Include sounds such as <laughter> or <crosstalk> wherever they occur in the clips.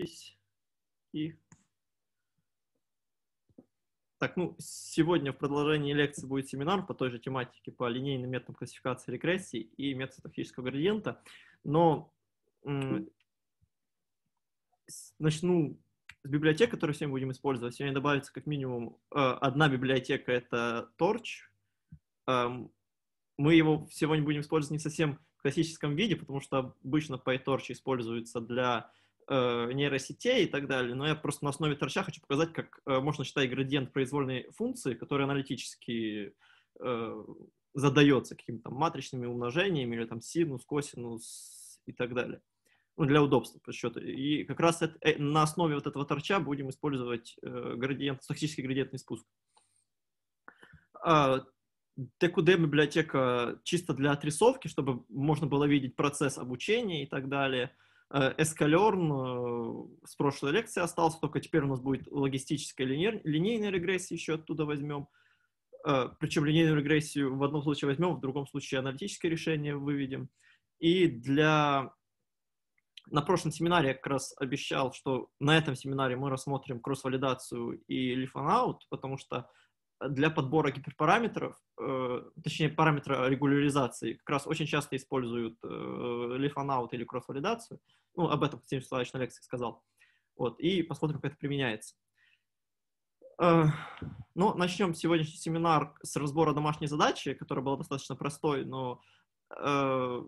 запись. И... Так, ну, сегодня в продолжении лекции будет семинар по той же тематике, по линейным методам классификации регрессии и методологического градиента. Но начну с библиотек, которые сегодня будем использовать. Сегодня добавится как минимум э, одна библиотека, это Torch. Эм, мы его сегодня будем использовать не совсем в классическом виде, потому что обычно PyTorch используется для э, нейросетей и так далее, но я просто на основе торча хочу показать, как э, можно считать градиент произвольной функции, которая аналитически э, задается какими-то матричными умножениями или там синус, косинус и так далее. Ну, для удобства подсчета. И как раз это, э, на основе вот этого торча будем использовать э, градиент, статистический градиентный спуск. А, TQD библиотека чисто для отрисовки, чтобы можно было видеть процесс обучения и так далее – Э, Эскалерн э, с прошлой лекции остался, только теперь у нас будет логистическая линейная, линейная регрессия, еще оттуда возьмем. Э, Причем линейную регрессию в одном случае возьмем, в другом случае аналитическое решение выведем. И для... На прошлом семинаре я как раз обещал, что на этом семинаре мы рассмотрим кросс-валидацию и лифанаут, потому что для подбора гиперпараметров, э, точнее параметра регуляризации, как раз очень часто используют э, leaf или кросс-валидацию. Ну, об этом Стивен Николаевич на лекции сказал. Вот, и посмотрим, как это применяется. Э, ну, начнем сегодняшний семинар с разбора домашней задачи, которая была достаточно простой, но э,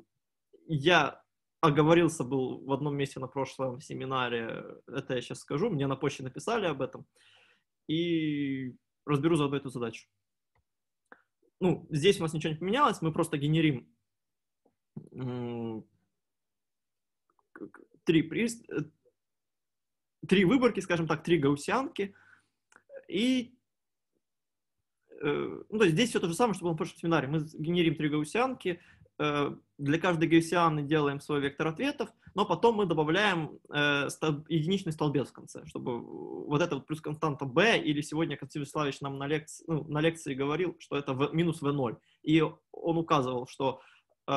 я оговорился был в одном месте на прошлом семинаре, это я сейчас скажу, мне на почте написали об этом. И разберу за эту задачу. Ну, здесь у нас ничего не поменялось, мы просто генерим три, приз... Э, три выборки, скажем так, три гаусянки. И э, ну, то есть здесь все то же самое, что было в прошлом семинаре. Мы генерим три гаусянки, Э, для каждой гауссианы делаем свой вектор ответов, но потом мы добавляем э, единичный столбец в конце, чтобы вот это вот плюс константа b, или сегодня Константин Вячеславович нам на лекции, ну, на лекции говорил, что это v, минус v0, и он указывал, что э,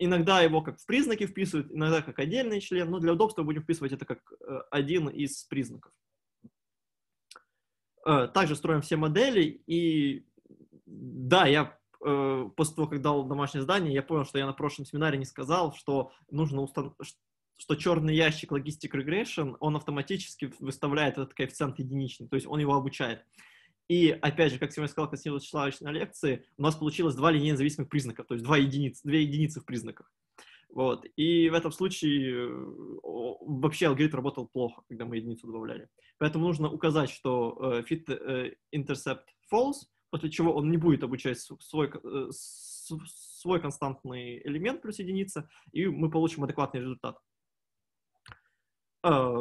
иногда его как в признаки вписывают, иногда как отдельный член, но для удобства будем вписывать это как один из признаков. Также строим все модели, и да, я э, после того, как дал домашнее задание, я понял, что я на прошлом семинаре не сказал, что нужно установ... что черный ящик Logistic Regression, он автоматически выставляет этот коэффициент единичный, то есть он его обучает. И, опять же, как сегодня сказал Константин Вячеславович на лекции, у нас получилось два линейно зависимых признака, то есть два единицы, две единицы в признаках. Вот. И в этом случае вообще алгоритм работал плохо, когда мы единицу добавляли. Поэтому нужно указать, что э, fit э, intercept false, после чего он не будет обучать свой, э, свой константный элемент плюс единица, и мы получим адекватный результат. А,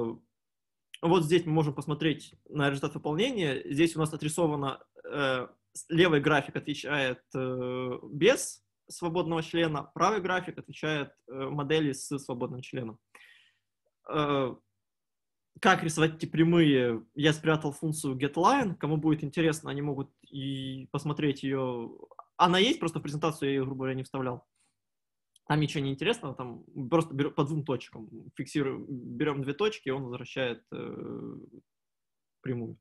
вот здесь мы можем посмотреть на результат выполнения. Здесь у нас отрисовано э, левый график отвечает э, без свободного члена, правый график отвечает модели с свободным членом. А, как рисовать эти прямые, я спрятал функцию getLine. Кому будет интересно, они могут и посмотреть ее. Она есть, просто в презентацию я ее, грубо говоря, не вставлял. Там ничего не интересного, там просто беру, по двум точкам фиксируем, берем две точки, и он возвращает э, прямую.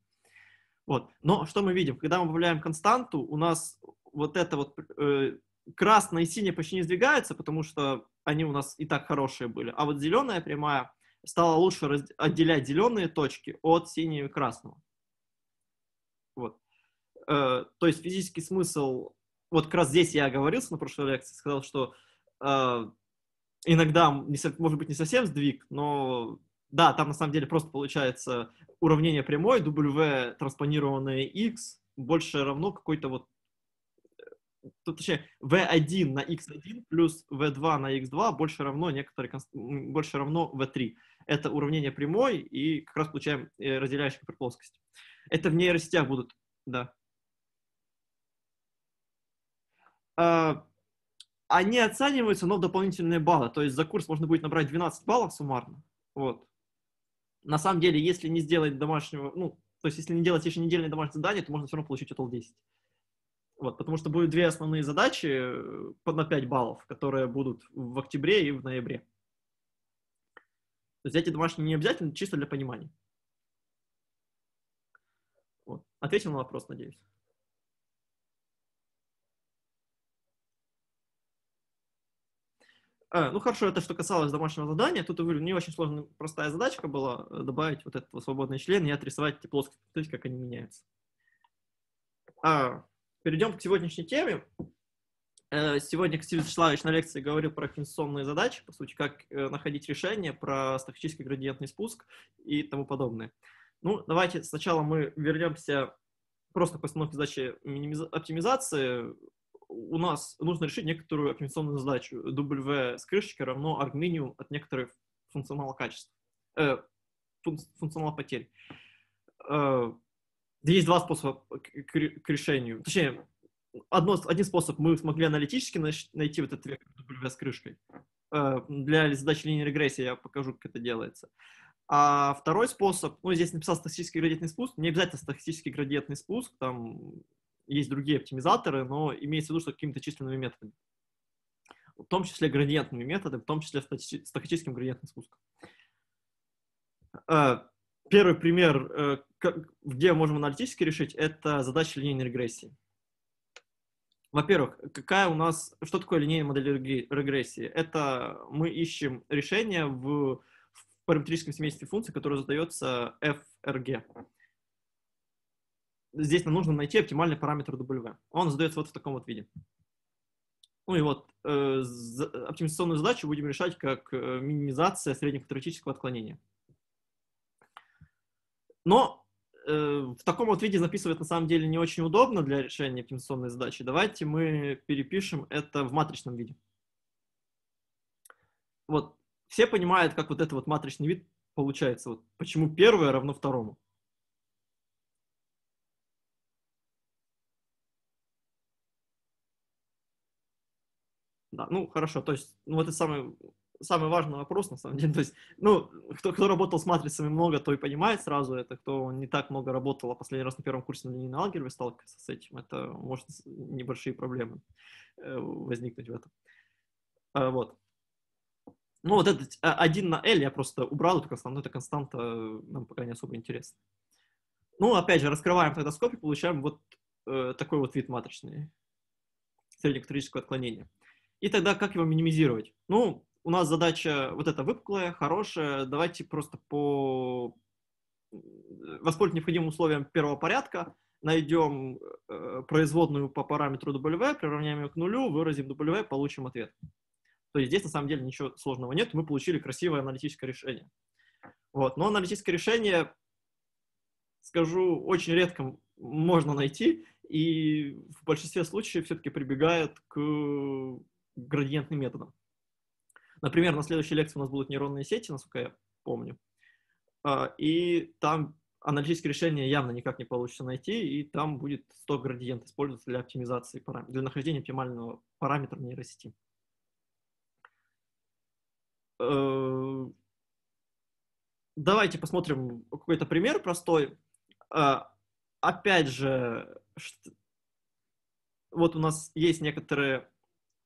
Вот. Но что мы видим? Когда мы добавляем константу, у нас вот это вот э, красное и синее почти не сдвигаются, потому что они у нас и так хорошие были. А вот зеленая прямая — стало лучше раз... отделять зеленые точки от синего и красного. Вот. Э, то есть физический смысл, вот как раз здесь я оговорился на прошлой лекции, сказал, что э, иногда, не, может быть, не совсем сдвиг, но да, там на самом деле просто получается уравнение прямой, W транспонированное X больше равно какой-то вот точнее, v1 на x1 плюс v2 на x2 больше равно некоторые, больше равно v3. Это уравнение прямой, и как раз получаем э, разделяющую по плоскость. Это в нейросетях будут, да. А, они оцениваются, но в дополнительные баллы. То есть за курс можно будет набрать 12 баллов суммарно. Вот. На самом деле, если не сделать домашнего, ну, то есть если не делать еще недельное домашнее задание, то можно все равно получить total 10. Вот, потому что будут две основные задачи э, на 5 баллов, которые будут в октябре и в ноябре. То есть эти домашние не обязательно, чисто для понимания. Вот. Ответил на вопрос, надеюсь. А, ну хорошо, это что касалось домашнего задания. Тут, я говорю, не очень сложная, простая задачка была э, добавить вот этот свободный член и отрисовать эти плоскости, как они меняются. А, перейдем к сегодняшней теме. Э, сегодня Ксиль Вячеславович на лекции говорил про конституционные задачи, по сути, как э, находить решение, про статистический градиентный спуск и тому подобное. Ну, давайте сначала мы вернемся просто к постановке задачи минимиз... оптимизации. У нас нужно решить некоторую оптимизационную задачу. W с крышечкой равно аргминиум от некоторых функционала качеств, э, функционала потерь. Э, есть два способа к, к решению. Точнее, одно, один способ мы смогли аналитически найти вот этот W с крышкой. Э, для задачи линейной регрессии я покажу, как это делается. А второй способ, ну, здесь написал статистический градиентный спуск, не обязательно статистический градиентный спуск, там есть другие оптимизаторы, но имеется в виду, что какими-то численными методами. В том числе градиентными методами, в том числе статистическим градиентным спуском. Э, первый пример э, где можем аналитически решить, это задача линейной регрессии. Во-первых, какая у нас, что такое линейная модель регрессии? Это мы ищем решение в, в параметрическом семействе функций, которое задается FRG. Здесь нам нужно найти оптимальный параметр W. Он задается вот в таком вот виде. Ну и вот э, за, оптимизационную задачу будем решать как э, минимизация среднего квадратического отклонения. Но Э, в таком вот виде записывать на самом деле не очень удобно для решения оптимизационной задачи. Давайте мы перепишем это в матричном виде. Вот все понимают, как вот этот вот матричный вид получается. Вот почему первое равно второму. Да, ну хорошо, то есть, ну вот это самый самый важный вопрос, на самом деле. То есть, ну, кто, кто работал с матрицами много, то и понимает сразу это. Кто не так много работал, а последний раз на первом курсе на линейном алгебре сталкивался с этим, это может небольшие проблемы э, возникнуть в этом. А, вот. Ну, вот этот а, один на L я просто убрал эту константу. Эта константа э, нам пока не особо интересна. Ну, опять же, раскрываем тогда и получаем вот э, такой вот вид матричный среднекатегорического отклонения. И тогда как его минимизировать? Ну, у нас задача вот эта выпуклая, хорошая, давайте просто по э, воспользоваться необходимым условием первого порядка, найдем э, производную по параметру W, приравняем ее к нулю, выразим W, получим ответ. То есть здесь на самом деле ничего сложного нет, мы получили красивое аналитическое решение. Вот. Но аналитическое решение, скажу, очень редко можно найти, и в большинстве случаев все-таки прибегает к градиентным методам. Например, на следующей лекции у нас будут нейронные сети, насколько я помню. А, и там аналитические решения явно никак не получится найти, и там будет 100 градиент использоваться для оптимизации, для нахождения оптимального параметра нейросети. Э, давайте посмотрим какой-то пример простой. А, опять же, вот у нас есть некоторые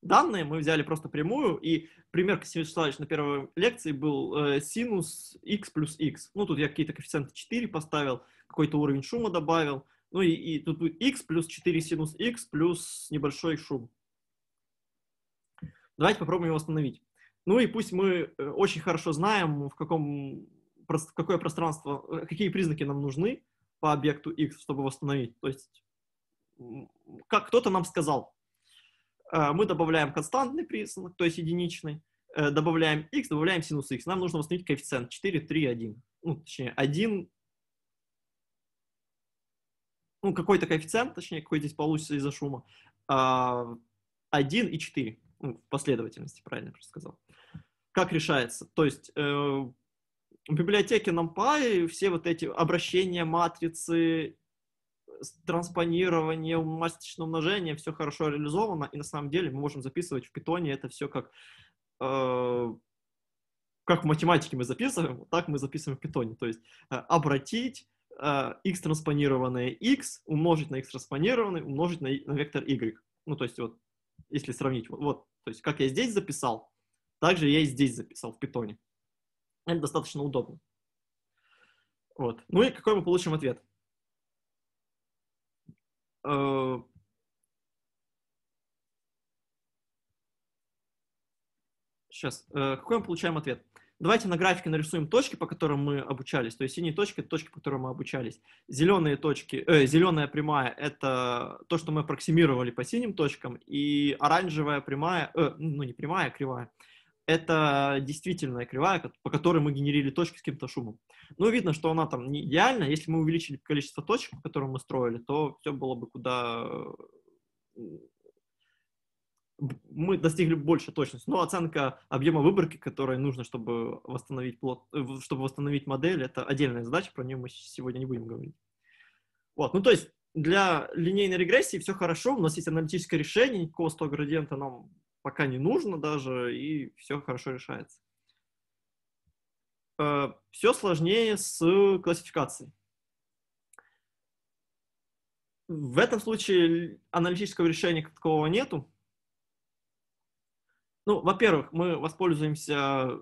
данные, мы взяли просто прямую, и пример, Ксения Вячеславович на первой лекции был э, синус x плюс x. Ну, тут я какие-то коэффициенты 4 поставил, какой-то уровень шума добавил, ну и, и тут x плюс 4 синус x плюс небольшой шум. Давайте попробуем его остановить. Ну и пусть мы э, очень хорошо знаем, в, каком, какое пространство, э, какие признаки нам нужны по объекту x, чтобы восстановить. То есть как кто-то нам сказал, Э, мы добавляем константный признак, то есть единичный, э, добавляем x, добавляем синус x. Нам нужно восстановить коэффициент 4, 3, 1. Ну, точнее, 1, ну, какой-то коэффициент, точнее, какой здесь получится из-за шума, 1 э, и 4. Ну, в последовательности, правильно я сказал. Как решается? То есть в библиотеке NumPy все вот эти обращения, матрицы транспонирование, масочное умножение, все хорошо реализовано, и на самом деле мы можем записывать в питоне это все как, э, как в математике мы записываем, так мы записываем в питоне, то есть э, обратить э, x транспонированное x умножить на x транспонированное умножить на, на вектор y. Ну, то есть вот, если сравнить, вот, вот, то есть как я здесь записал, также я и здесь записал в питоне. Это достаточно удобно. Вот. Ну и какой мы получим ответ? сейчас, э, э, какой мы получаем ответ? Давайте на графике нарисуем точки, по которым мы обучались. То есть синие точки – это точки, по которым мы обучались. Зеленые точки, э, зеленая прямая – это то, что мы аппроксимировали по синим точкам. И оранжевая прямая, э, ну не прямая, а кривая – это действительная кривая, по которой мы генерили точки с каким-то шумом. Ну, видно, что она там не идеальна. Если мы увеличили количество точек, по которым мы строили, то все было бы куда... Мы достигли больше точности. Но оценка объема выборки, которая нужно, чтобы восстановить, плод... Э, чтобы восстановить модель, это отдельная задача, про нее мы сегодня не будем говорить. Вот, ну то есть для линейной регрессии все хорошо, у нас есть аналитическое решение, никакого 100 градиента нам пока не нужно даже, и все хорошо решается. Э, все сложнее с классификацией. В этом случае аналитического решения как нету. Ну, во-первых, мы воспользуемся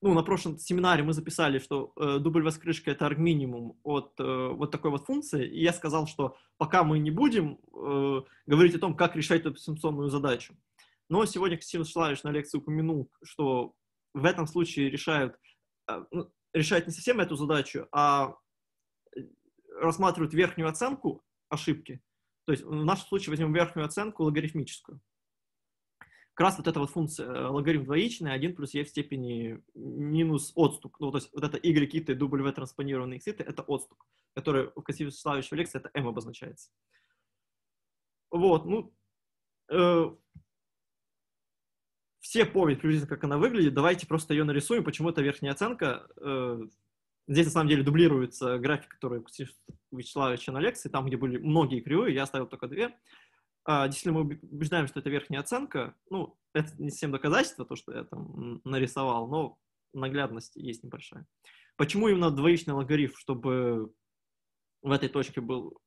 ну, на прошлом семинаре мы записали, что э, дубль воскрышка — это арг-минимум от э, вот такой вот функции, и я сказал, что пока мы не будем э, говорить о том, как решать эту симпсонную задачу. Но сегодня Ксим Шлавич на лекции упомянул, что в этом случае решают, э, ну, решают не совсем эту задачу, а э, рассматривают верхнюю оценку ошибки. То есть в нашем случае возьмем верхнюю оценку логарифмическую как раз вот эта вот функция э, логарифм двоичная 1 плюс e в степени минус отступ. Ну, то есть вот это y киты, w транспонированные x киты, это отступ, который в Конституции Вячеславовича лекции это m обозначается. Вот, ну, э, все помнят приблизительно, как она выглядит. Давайте просто ее нарисуем. Почему это верхняя оценка? Э, здесь, на самом деле, дублируется график, который у Вячеславовича на лекции, там, где были многие кривые, я оставил только две. А, действительно мы убеждаем, что это верхняя оценка. Ну, это не совсем доказательство, то, что я там нарисовал, но наглядность есть небольшая. Почему именно двоичный логарифм, чтобы в этой точке был,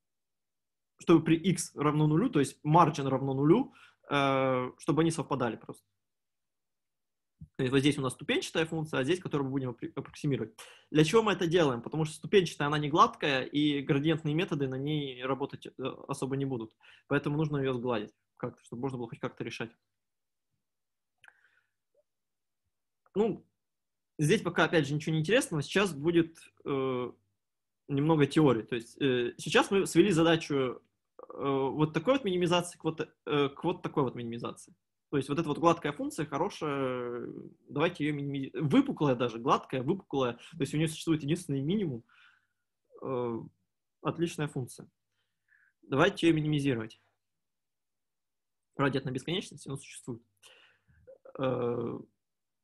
чтобы при x равно нулю, то есть margin равно нулю, э, чтобы они совпадали просто. То э, есть вот здесь у нас ступенчатая функция, а здесь, которую мы будем аппроксимировать. Для чего мы это делаем? Потому что ступенчатая, она не гладкая, и градиентные методы на ней работать э, особо не будут. Поэтому нужно ее сгладить, как чтобы можно было хоть как-то решать. Ну, здесь пока, опять же, ничего не интересного. Сейчас будет э, немного теории. То есть э, сейчас мы свели задачу э, вот такой вот минимизации к вот, э, к вот такой вот минимизации. То есть вот эта вот гладкая функция хорошая, давайте ее минимизировать. Выпуклая даже, гладкая, выпуклая. То есть у нее существует единственный минимум. Э, отличная функция. Давайте ее минимизировать. Ради на бесконечности, но существует. Э,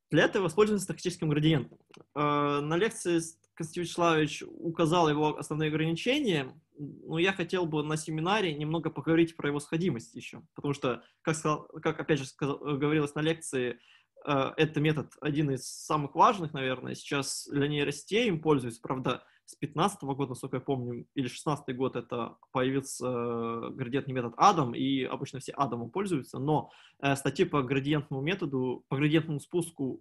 для этого используется статистическим градиентом. Э, на лекции Константин Вячеславович указал его основные ограничения, но я хотел бы на семинаре немного поговорить про его сходимость еще, потому что, как, сказал, как опять же сказал, говорилось на лекции, э, это метод один из самых важных, наверное, сейчас для нейросетей им пользуются, правда, с 15 года, насколько я помню, или 16 год это появился э, градиентный метод Адам, и обычно все Адамом пользуются, но э, статьи по градиентному методу, по градиентному спуску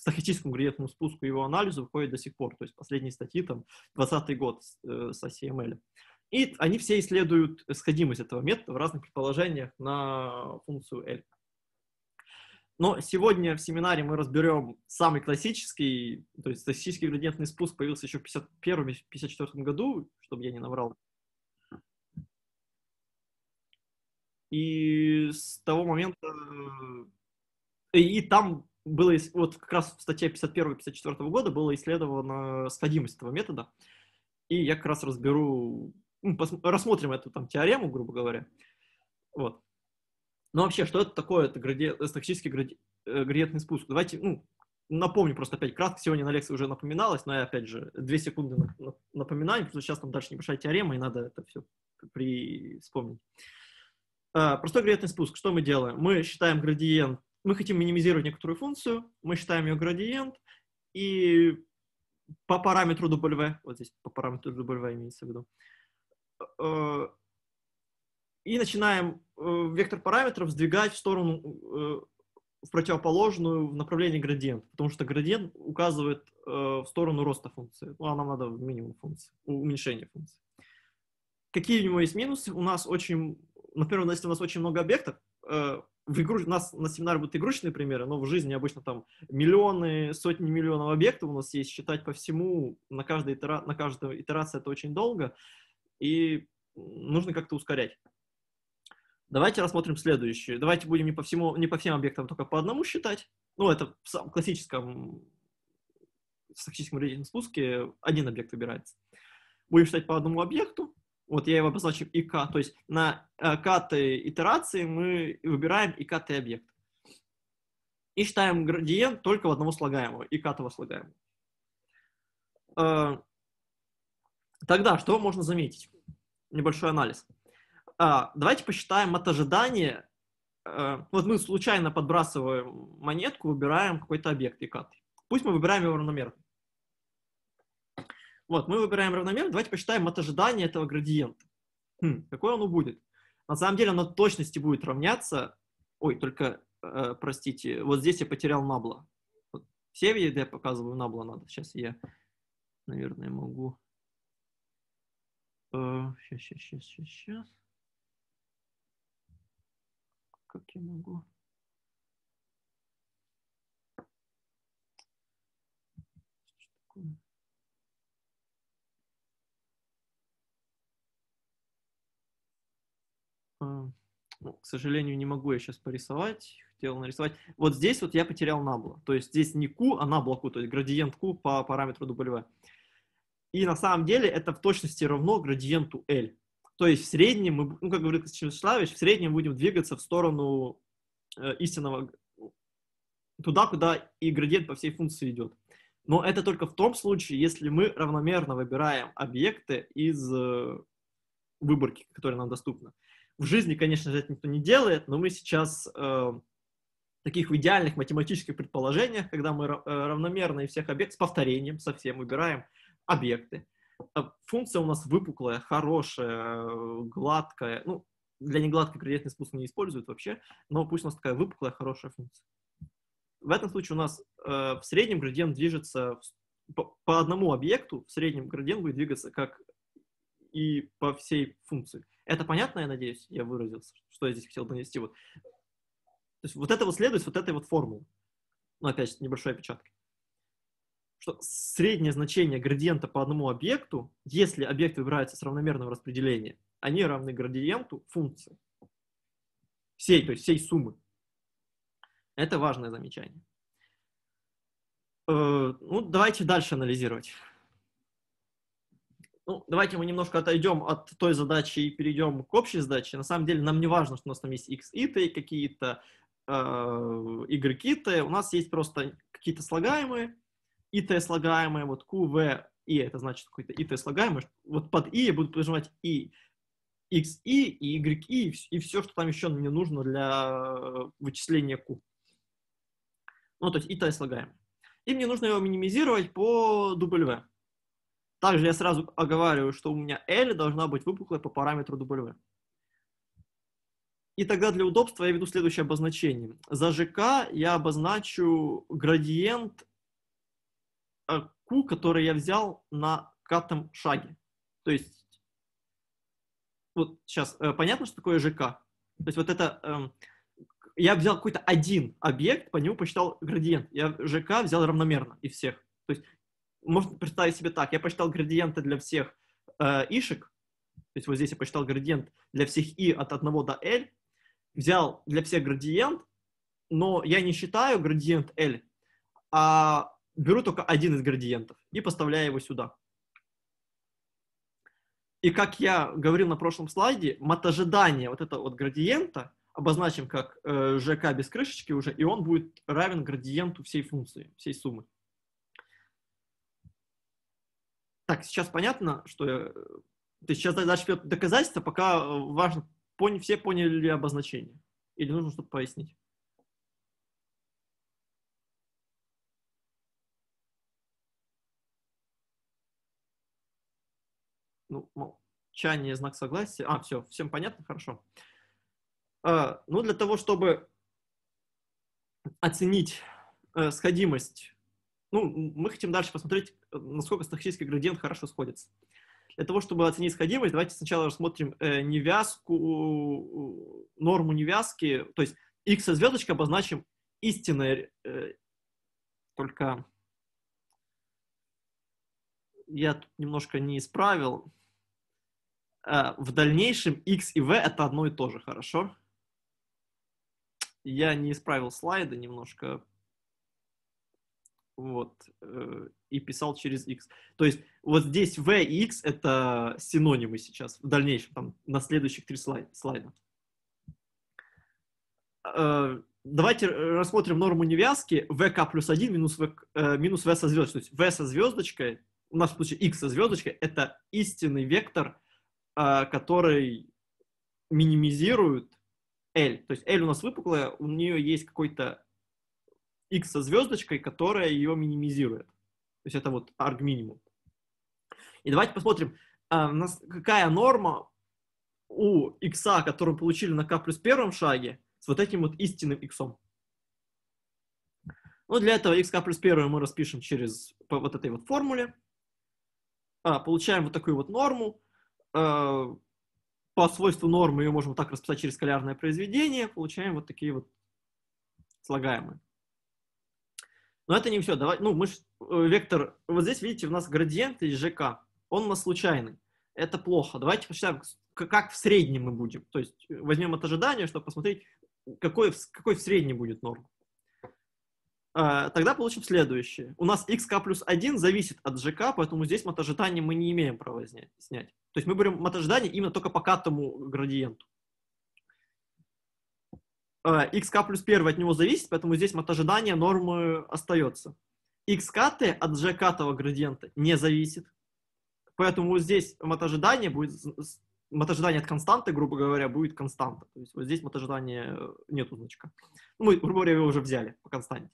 статистическому градиентному спуску его анализу выходит до сих пор, то есть последние статьи, там, 20 год э, со э, И они все исследуют сходимость этого метода в разных предположениях на функцию L. Но сегодня в семинаре мы разберем самый классический, то есть статистический градиентный спуск появился еще в 1951-1954 году, чтобы я не наврал. И с того момента... Э, и там было, вот как раз в статье 51-54 года была исследована сходимость этого метода, и я как раз разберу, ну, рассмотрим эту там теорему, грубо говоря. Вот. Но вообще, что это такое, это градиент статистический гради... Э, градиентный спуск? Давайте, ну, напомню просто опять кратко, сегодня на лекции уже напоминалось, но я опять же две секунды напоминаю, потому что сейчас там дальше небольшая теорема, и надо это все при... вспомнить. А, простой градиентный спуск. Что мы делаем? Мы считаем градиент мы хотим минимизировать некоторую функцию, мы считаем ее градиент, и по параметру W, вот здесь по параметру W имеется в виду, э, и начинаем э, вектор параметров сдвигать в сторону, э, в противоположную, в направлении градиента, потому что градиент указывает в сторону роста функции, ну, а нам надо минимум функции, уменьшение функции. Какие у него есть минусы? У нас очень, например, если у нас очень много объектов, в игру, у нас на семинаре будут игрушечные примеры, но в жизни обычно там миллионы, сотни миллионов объектов у нас есть, считать по всему, на, каждой итера, на каждую итерацию это очень долго, и нужно как-то ускорять. Давайте рассмотрим следующее. Давайте будем не по, всему, не по всем объектам, только по одному считать. Ну, это в классическом, в классическом рейтинг спуске один объект выбирается. Будем считать по одному объекту, вот я его обозначу ИК. То есть на э, КТ итерации мы выбираем ИКТ объект. И считаем градиент только в одного слагаемого, икатого слагаемого. Э, тогда что можно заметить? Небольшой анализ. Э, давайте посчитаем от ожидания. Вот мы случайно подбрасываем монетку, выбираем какой-то объект икаты. Пусть мы выбираем его равномерно. Вот, мы выбираем равномерно. Давайте посчитаем от ожидания этого градиента. Хм, какой оно будет? На самом деле оно точности будет равняться... Ой, только, э, простите, вот здесь я потерял набла. Вот, все виды я показываю, набла надо. Сейчас я, наверное, могу... Э, сейчас, сейчас, сейчас, сейчас. Как я могу... Э, ну, к сожалению, не могу я сейчас порисовать. Хотел нарисовать. Вот здесь вот я потерял набло. То есть здесь не Q, а набло Q, то есть градиент Q по параметру W. И на самом деле это в точности равно градиенту L. То есть в среднем, мы, ну, как говорит Вячеславович, в среднем будем двигаться в сторону э, истинного, туда, куда и градиент по всей функции идет. Но это только в том случае, если мы равномерно выбираем объекты из э, выборки, которая нам доступна в жизни, конечно же, это никто не делает, но мы сейчас э, таких идеальных математических предположениях, когда мы э, равномерно и всех объектов с повторением совсем выбираем объекты. Э, функция у нас выпуклая, хорошая, гладкая. Ну, для негладкой градиентный спуск не используют вообще, но пусть у нас такая выпуклая, хорошая функция. В этом случае у нас э, в среднем градиент движется по, по одному объекту, в среднем градиент будет двигаться как и по всей функции. Это понятно, я надеюсь, я выразился, что я здесь хотел донести. Вот. То есть вот это вот следует вот этой вот формулы. Ну, опять же, небольшой опечаткой. Что среднее значение градиента по одному объекту, если объект выбирается с равномерного распределения, они равны градиенту функции. Всей, то есть всей суммы. Это важное замечание. Э, ну, давайте дальше анализировать. Ну, давайте мы немножко отойдем от той задачи и перейдем к общей задаче. На самом деле нам не важно, что у нас там есть x и какие-то, э, y t. У нас есть просто какие-то слагаемые, и слагаемые, вот q, v, и e, это значит какой-то и слагаемый. Вот под и e я буду прижимать и x и, e, и y и, и все, что там еще мне нужно для вычисления q. Ну, то есть и t слагаемый. И мне нужно его минимизировать по w. Также я сразу оговариваю, что у меня L должна быть выпуклая по параметру W. И тогда для удобства я веду следующее обозначение. За ЖК я обозначу градиент э, Q, который я взял на катом шаге. То есть, вот сейчас, э, понятно, что такое ЖК? То есть вот это, эм, я взял какой-то один объект, по нему посчитал градиент. Я ЖК взял равномерно и всех. То есть можно представить себе так. Я посчитал градиенты для всех э, ишек, то есть вот здесь я посчитал градиент для всех и от 1 до l, взял для всех градиент, но я не считаю градиент l, а беру только один из градиентов и поставляю его сюда. И как я говорил на прошлом слайде, матожидание вот этого вот градиента обозначим как э, ЖК без крышечки уже, и он будет равен градиенту всей функции, всей суммы. Так, сейчас понятно, что я... Э, есть, сейчас дальше вперед доказательства, пока э, важно, пон... все поняли обозначение. Или нужно что-то пояснить? Ну, молчание, знак согласия. А, все, всем понятно? Хорошо. А, ну, для того, чтобы оценить э, сходимость ну, мы хотим дальше посмотреть, э, насколько статистический градиент хорошо сходится. Для того, чтобы оценить сходимость, давайте сначала рассмотрим э, невязку, э, норму невязки, то есть x звездочка обозначим истинное, э, только я тут немножко не исправил. Э, в дальнейшем x и v это одно и то же, хорошо? Я не исправил слайды немножко, вот, э, и писал через X. То есть вот здесь V и X — это синонимы сейчас, в дальнейшем, там, на следующих три слайда. Э, давайте рассмотрим норму невязки VK плюс 1 минус V, э, минус v со звездочкой. То есть V со звездочкой, у нас в случае X со звездочкой, это истинный вектор, который минимизирует L. То есть L у нас выпуклая, у нее есть какой-то x со звездочкой, которая ее минимизирует. То есть это вот arg минимум. И давайте посмотрим, а, какая норма у x, который получили на k плюс первом шаге, с вот этим вот истинным x. Ну, для этого xk плюс 1 мы распишем через по вот этой вот формуле. А, получаем вот такую вот норму. А, по свойству нормы ее можем так расписать через скалярное произведение. Получаем вот такие вот слагаемые. Но это не все. Давай, ну, мы ж, э, вектор, вот здесь, видите, у нас градиент из ЖК, он у нас случайный. Это плохо. Давайте посчитаем, как в среднем мы будем. То есть э, возьмем от ожидания, чтобы посмотреть, какой, какой в среднем будет норм. А, тогда получим следующее. У нас xk плюс 1 зависит от ЖК, поэтому здесь мотожидание мы не имеем права снять. То есть мы берем мотожидание именно только по катому градиенту xk а, плюс 1 от него зависит, поэтому здесь мат ожидания нормы остается. xk от g катого градиента не зависит, поэтому здесь мат ожидание будет мат ожидание от константы, грубо говоря, будет константа. То есть вот здесь мат ожидания э, нету значка. Ну, мы, грубо говоря, его уже взяли по константе.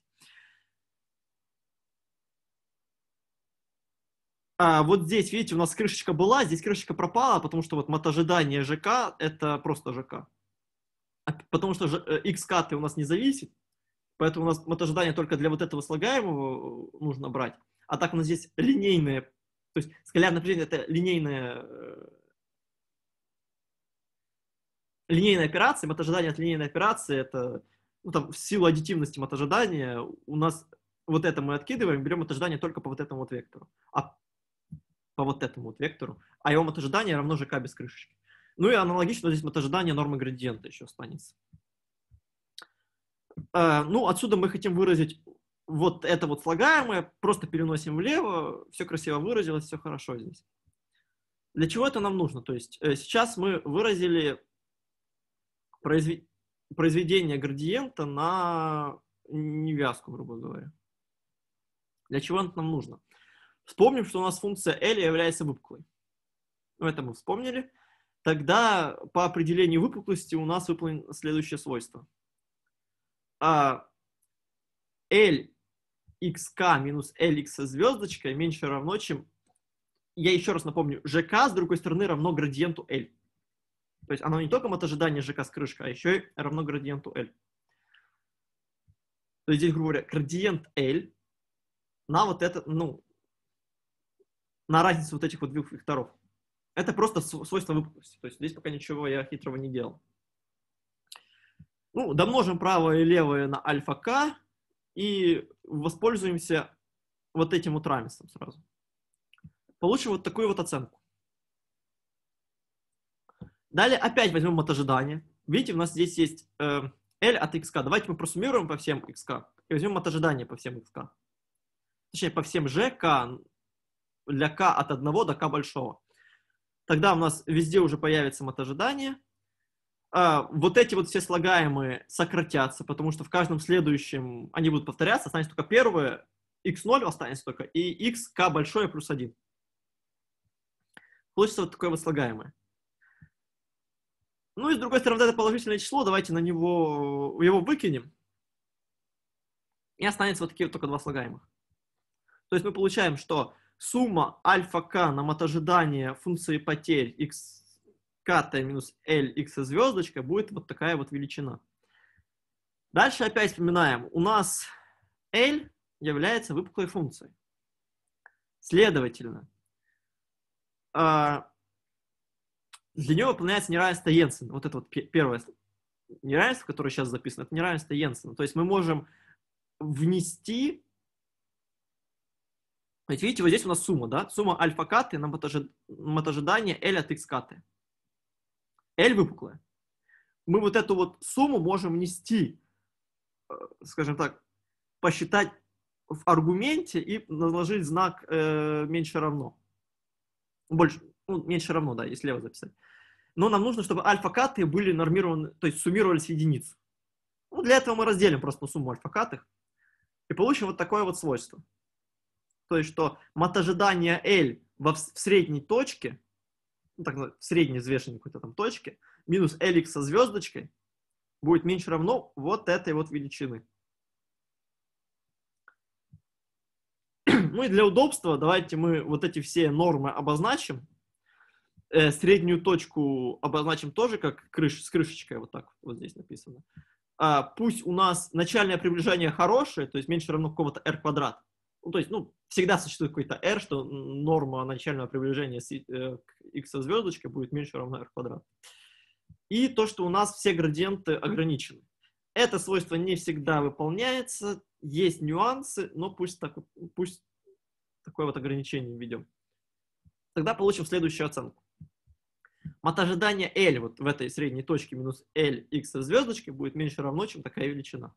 А, вот здесь, видите, у нас крышечка была, здесь крышечка пропала, потому что вот мат ожидание ЖК — это просто ЖК. А потому что же X-каты э, у нас не зависит, поэтому у нас мотожидание только для вот этого слагаемого э, нужно брать. А так у нас здесь линейное, то есть скалярное напряжение это линейная э, линейная операция, мотожидание от линейной операции, это ну, там, в силу аддитивности мотожидания у нас вот это мы откидываем, берем мотожидание только по вот этому вот вектору. А по вот этому вот вектору, а его мотожидание равно же к без крышечки. Ну и аналогично здесь вот ожидание нормы градиента еще останется. Э, ну, отсюда мы хотим выразить вот это вот слагаемое, просто переносим влево, все красиво выразилось, все хорошо здесь. Для чего это нам нужно? То есть э, сейчас мы выразили произведение градиента на невязку, грубо говоря. Для чего это нам нужно? Вспомним, что у нас функция L является выпуклой. Ну, это мы вспомнили тогда по определению выпуклости у нас выполнено следующее свойство. А L xk минус Lx со звездочкой меньше равно, чем, я еще раз напомню, жк с другой стороны равно градиенту L. То есть оно не только от ожидания жк с крышкой, а еще и равно градиенту L. То есть здесь, грубо говоря, градиент L на вот это, ну, на разницу вот этих вот двух векторов. Это просто свойство выпуклости. То есть здесь пока ничего я хитрого не делал. Ну, домножим правое и левое на альфа-к и воспользуемся вот этим вот равенством сразу. Получим вот такую вот оценку. Далее опять возьмем от ожидания. Видите, у нас здесь есть э, L от xk. Давайте мы просуммируем по всем xk и возьмем от ожидания по всем xk. Точнее, по всем g, для k от 1 до k большого. Тогда у нас везде уже появится мотожидание. А, вот эти вот все слагаемые сократятся, потому что в каждом следующем они будут повторяться. Останется только первое, x0 останется только, и xk большое а плюс 1. Получится вот такое вот слагаемое. Ну и с другой стороны, это положительное число, давайте на него, его выкинем. И останется вот такие вот только два слагаемых. То есть мы получаем, что сумма альфа-к на мотожидание функции потерь x k минус L x звездочка будет вот такая вот величина. Дальше опять вспоминаем. У нас L является выпуклой функцией. Следовательно, а, для нее выполняется неравенство Йенсена. Вот это вот первое неравенство, которое сейчас записано, это неравенство Йенсена. То есть мы можем внести ведь видите, вот здесь у нас сумма, да? Сумма альфа-каты на матожидание L от x-каты. L выпуклая. Мы вот эту вот сумму можем нести, э, скажем так, посчитать в аргументе и наложить знак э, меньше равно. Больше, ну, меньше равно, да, если лево записать. Но нам нужно, чтобы альфа-каты были нормированы, то есть суммировались в единицу. Ну, для этого мы разделим просто сумму альфа-катых и получим вот такое вот свойство то есть что матожидание L во, в средней точке, ну, так, в средней взвешенной какой-то там точке, минус Lx со звездочкой будет меньше равно вот этой вот величины. <clears throat> Ну и для удобства давайте мы вот эти все нормы обозначим. Э, среднюю точку обозначим тоже как крыш, с крышечкой, вот так вот здесь написано. А, пусть у нас начальное приближение хорошее, то есть меньше равно какого-то r квадрат ну, то есть, ну, всегда существует какой-то r, что норма начального приближения э, к x со будет меньше равна r квадрат. И то, что у нас все градиенты ограничены. Это свойство не всегда выполняется, есть нюансы, но пусть, так, пусть такое вот ограничение введем. Тогда получим следующую оценку. Мат L вот в этой средней точке минус L x со будет меньше равно, чем такая величина.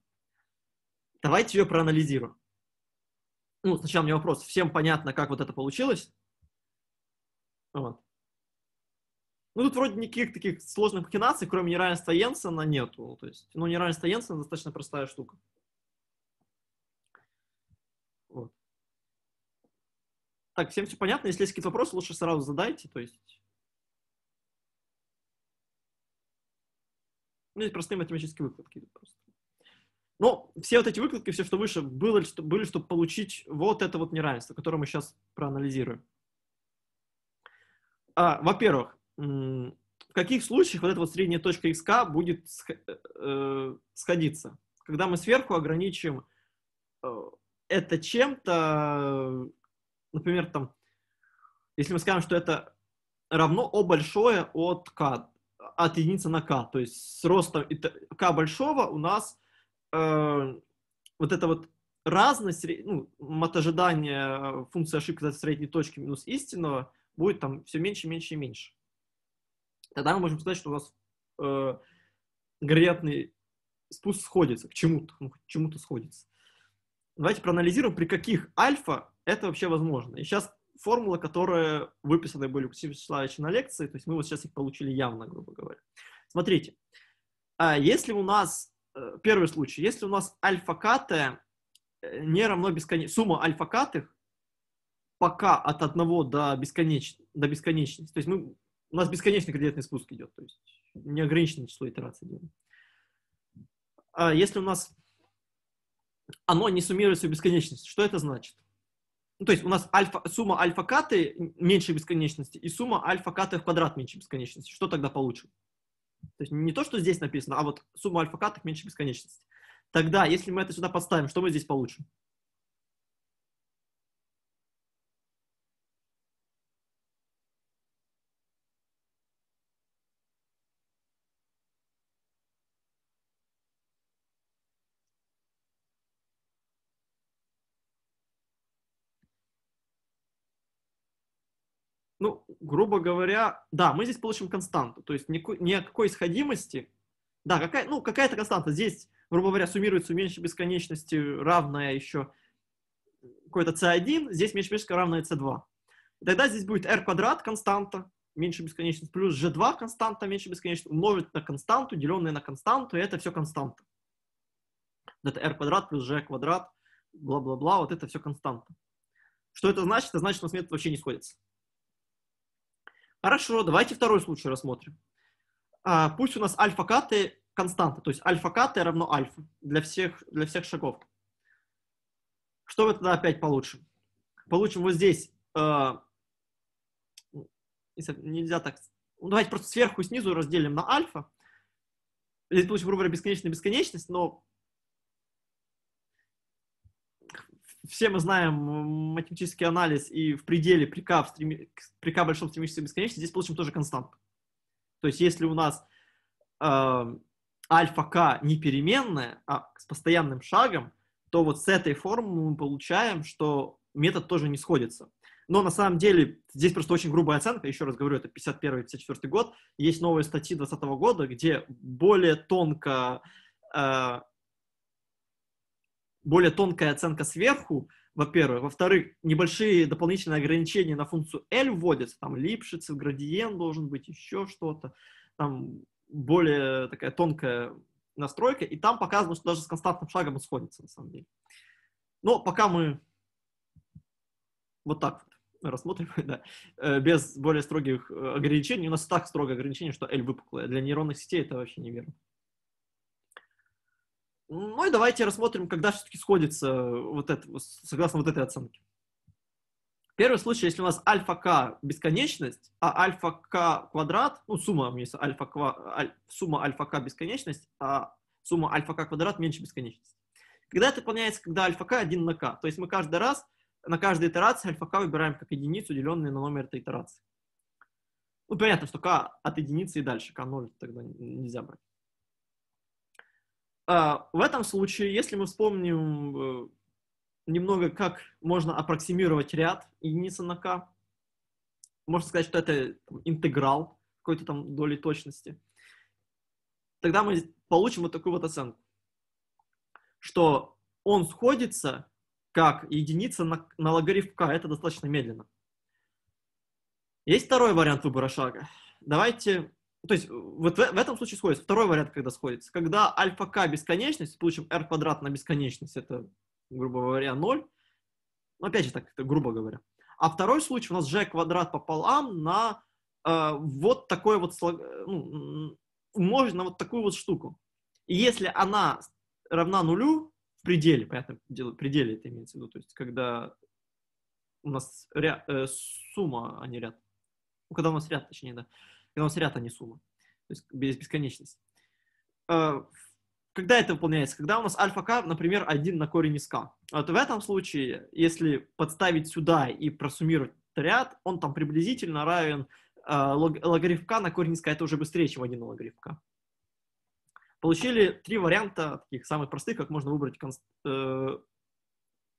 Давайте ее проанализируем ну, сначала мне вопрос, всем понятно, как вот это получилось? Вот. Ну, тут вроде никаких таких сложных махинаций, кроме неравенства Йенсена, нету. То есть, ну, неравенство Йенсена достаточно простая штука. Вот. Так, всем все понятно. Если есть какие-то вопросы, лучше сразу задайте. То есть... Ну, здесь простые математические выкладки просто. Но все вот эти выкладки, все, что выше, было, что, были, чтобы получить вот это вот неравенство, которое мы сейчас проанализируем. А, во-первых, в каких случаях вот эта вот средняя точка XK будет э, э, сходиться? Когда мы сверху ограничим э, это чем-то, например, там, если мы скажем, что это равно О большое от К, от единицы на k, то есть с ростом k большого у нас э, вот эта вот разность, ну, мат э, функции ошибки от средней точки минус истинного будет там все меньше, меньше и меньше. Тогда мы можем сказать, что у нас э, градиентный спуск сходится к чему-то, ну, к чему-то сходится. Давайте проанализируем, при каких альфа это вообще возможно. И сейчас формула которая выписана были у Ксения на лекции, то есть мы вот сейчас их получили явно, грубо говоря. Смотрите, а если у нас Э, первый случай. Если у нас альфа-катая э, не равно бесконечности, сумма альфа-катых пока от 1 до, бесконеч... до бесконечности. То есть мы... у нас бесконечный кредитный спуск идет, то есть неограниченное число итераций делаем. А если у нас оно не суммируется в бесконечности что это значит? Ну, то есть у нас альфа, сумма альфа-каты меньше бесконечности и сумма альфа-каты в квадрат меньше бесконечности. Что тогда получим? То есть не то, что здесь написано, а вот сумма альфа-к меньше бесконечности. Тогда, если мы это сюда подставим, что мы здесь получим? ну, грубо говоря, да, мы здесь получим константу, то есть ни о какой исходимости, да, какая, ну, какая-то константа здесь, грубо говоря, суммируется меньше бесконечности, равная еще какой-то c1, здесь меньше бесконечности равная c2. тогда здесь будет r квадрат константа, меньше бесконечность плюс g2 константа меньше бесконечность умножить на константу, деленное на константу, и это все константа. это r квадрат плюс g квадрат, бла-бла-бла, вот это все константа. Что это значит? Это значит, что у нас метод вообще не сходится. Хорошо, давайте второй случай рассмотрим. А, пусть у нас альфа-каты константы, то есть альфа-каты равно альфа для всех, для всех шагов. Что мы тогда опять получим? Получим вот здесь... Э, нельзя так... Ну, давайте просто сверху и снизу разделим на альфа. Здесь получим, грубо говоря, бесконечная бесконечность, но все мы знаем математический анализ и в пределе при k, в стреми... при k большом стремящейся бесконечности здесь получим тоже константу. То есть если у нас э, альфа k не переменная, а с постоянным шагом, то вот с этой формулы мы получаем, что метод тоже не сходится. Но на самом деле здесь просто очень грубая оценка, еще раз говорю, это 51-54 год, есть новые статьи 2020 года, где более тонко э, более тонкая оценка сверху, во-первых. Во-вторых, небольшие дополнительные ограничения на функцию L вводятся, там липшиц, градиент должен быть, еще что-то, там более такая тонкая настройка, и там показано, что даже с константным шагом он сходится, на самом деле. Но пока мы вот так вот рассмотрим, <laughs> да, э, без более строгих э, ограничений, у нас так строгое ограничение, что L выпуклое, для нейронных сетей это вообще неверно. Ну и давайте рассмотрим, когда все-таки сходится э, вот это, согласно вот этой оценке. Первый случай, если у нас альфа-к бесконечность, а альфа-к квадрат, ну сумма, у меня альфа -к, аль, сумма альфа-к бесконечность, а сумма альфа-к квадрат меньше бесконечности. Когда это выполняется, когда альфа-к 1 на к, То есть мы каждый раз, на каждой итерации альфа-к выбираем как единицу, деленную на номер этой итерации. Ну, понятно, что к от единицы и дальше, к 0 тогда нельзя брать. А, в этом случае, если мы вспомним э, немного, как можно аппроксимировать ряд единицы на k, можно сказать, что это интеграл какой-то там доли точности, тогда мы получим вот такую вот оценку, что он сходится как единица на, на логарифм k, это достаточно медленно. Есть второй вариант выбора шага. Давайте то есть э, вот в, в этом случае сходится. Второй вариант, когда сходится. Когда альфа k бесконечность, получим r квадрат на бесконечность, это, грубо говоря, 0. Ну, опять же, так, это грубо говоря. А второй случай у нас g квадрат пополам на э, вот такой вот, э, ну, умножить на вот такую вот штуку. И если она равна нулю в пределе, понятно, дело, пределе это имеется в виду, то есть когда у нас ряд, э, сумма, а не ряд. Ну, когда у нас ряд, точнее, да когда у нас ряд, а не сумма. То есть без бесконечность. Э, когда это выполняется? Когда у нас альфа-к, например, 1 на корень из k. Вот в этом случае, если подставить сюда и просуммировать ряд, он там приблизительно равен э, логарифм k на корень из k. Это уже быстрее, чем 1 на логарифм k. Получили три варианта, таких самых простых, как можно выбрать э,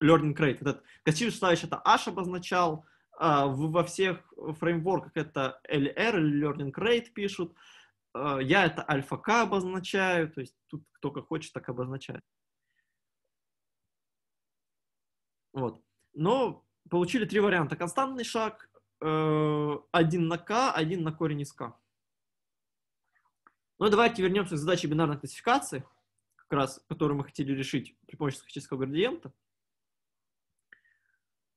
learning rate. Этот Кассир Шнавич это H обозначал, а, во всех фреймворках это LR, Learning Rate пишут, а, я это альфа-к обозначаю, то есть тут кто как хочет, так обозначает. Вот. Но получили три варианта. Константный шаг, э, один на к, один на корень из к. Ну давайте вернемся к задаче бинарной классификации, как раз, которую мы хотели решить при помощи статистического градиента.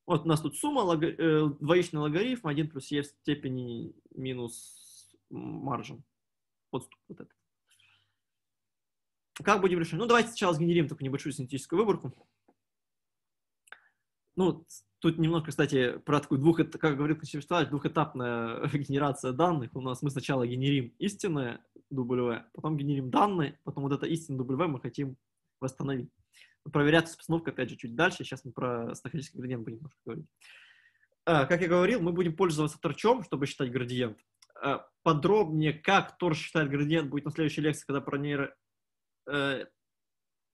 Вот у нас тут сумма, э, двоичный логарифм 1 плюс e в степени минус маржин. Отступ вот этот. Как будем решать? Ну, давайте сначала сгенерим такую небольшую синтетическую выборку. Ну, тут немножко, кстати, про такую двух, как говорит Кончевич двухэтапная <laughs> генерация данных. У нас мы сначала генерим истинное W, потом генерим данные, потом вот это истинное W мы хотим восстановить проверяться с постановкой, опять же, чуть дальше. Сейчас мы про стахастический градиент будем немножко говорить. А, как я говорил, мы будем пользоваться торчом, чтобы считать градиент. А, подробнее, как торч считает градиент, будет на следующей лекции, когда про, нейро... Э,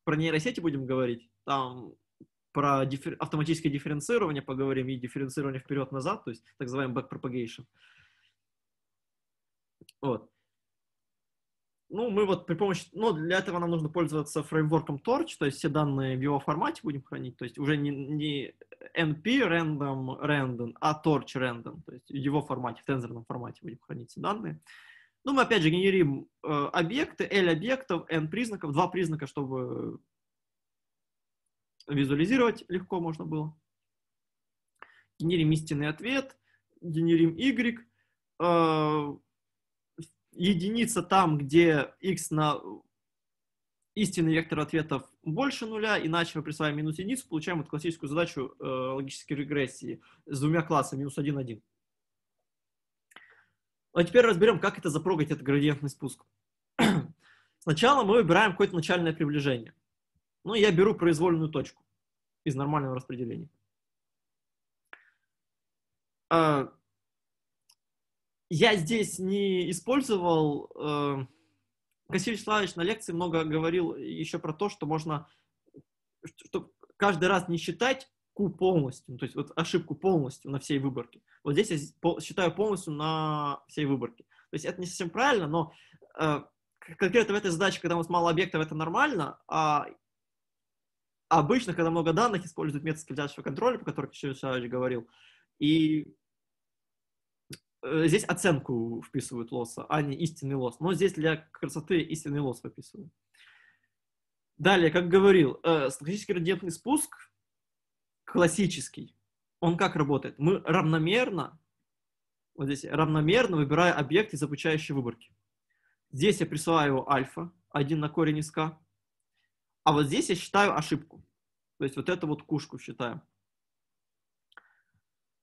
про нейросети будем говорить. Там про диффер... автоматическое дифференцирование поговорим и дифференцирование вперед-назад, то есть так называемый backpropagation. Вот ну, мы вот при помощи, ну, для этого нам нужно пользоваться фреймворком Torch, то есть все данные в его формате будем хранить, то есть уже не, не np random random, а Torch random, то есть в его формате, в тензорном формате будем хранить все данные. Ну, мы опять же генерим э, объекты, L объектов, N признаков, два признака, чтобы визуализировать легко можно было. Генерим истинный ответ, генерим Y, э, единица там, где x на истинный вектор ответов больше нуля, иначе мы присваиваем минус единицу, получаем вот классическую задачу э, логической регрессии с двумя классами, минус 1, 1. Ну, а теперь разберем, как это запрогать, этот градиентный спуск. <clears throat> Сначала мы выбираем какое-то начальное приближение. Ну, я беру произвольную точку из нормального распределения. А, я здесь не использовал... Э, Василий Вячеславович на лекции много говорил еще про то, что можно что каждый раз не считать ку полностью, ну, то есть вот ошибку полностью на всей выборке. Вот здесь я считаю полностью на всей выборке. То есть это не совсем правильно, но э, конкретно в этой задаче, когда у нас мало объектов, это нормально, а обычно, когда много данных, используют метод скользящего контроля, про который Ксюша говорил. И Э, здесь оценку вписывают лосса, а не истинный лосс. Но здесь для красоты истинный лосс выписывают. Далее, как говорил, э, статистический градиентный спуск классический. Он как работает? Мы равномерно, вот здесь, равномерно выбирая объект из обучающей выборки. Здесь я присваиваю альфа, один на корень из к. А вот здесь я считаю ошибку. То есть вот эту вот кушку считаю.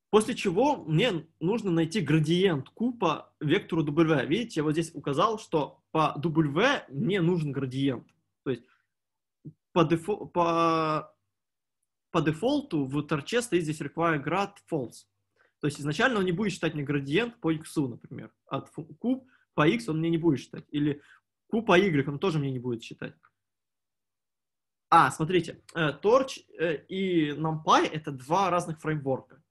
После чего мне нужно найти градиент Q по вектору W. Видите, я вот здесь указал, что по W мне нужен градиент. То есть по, дефо по, по дефолту в торче стоит здесь require grad false. То есть изначально он не будет считать мне градиент по x, например. От Q по x он мне не будет считать. Или Q по y он тоже мне не будет считать. А, смотрите, Torch э, э, и NumPy — это два разных фреймворка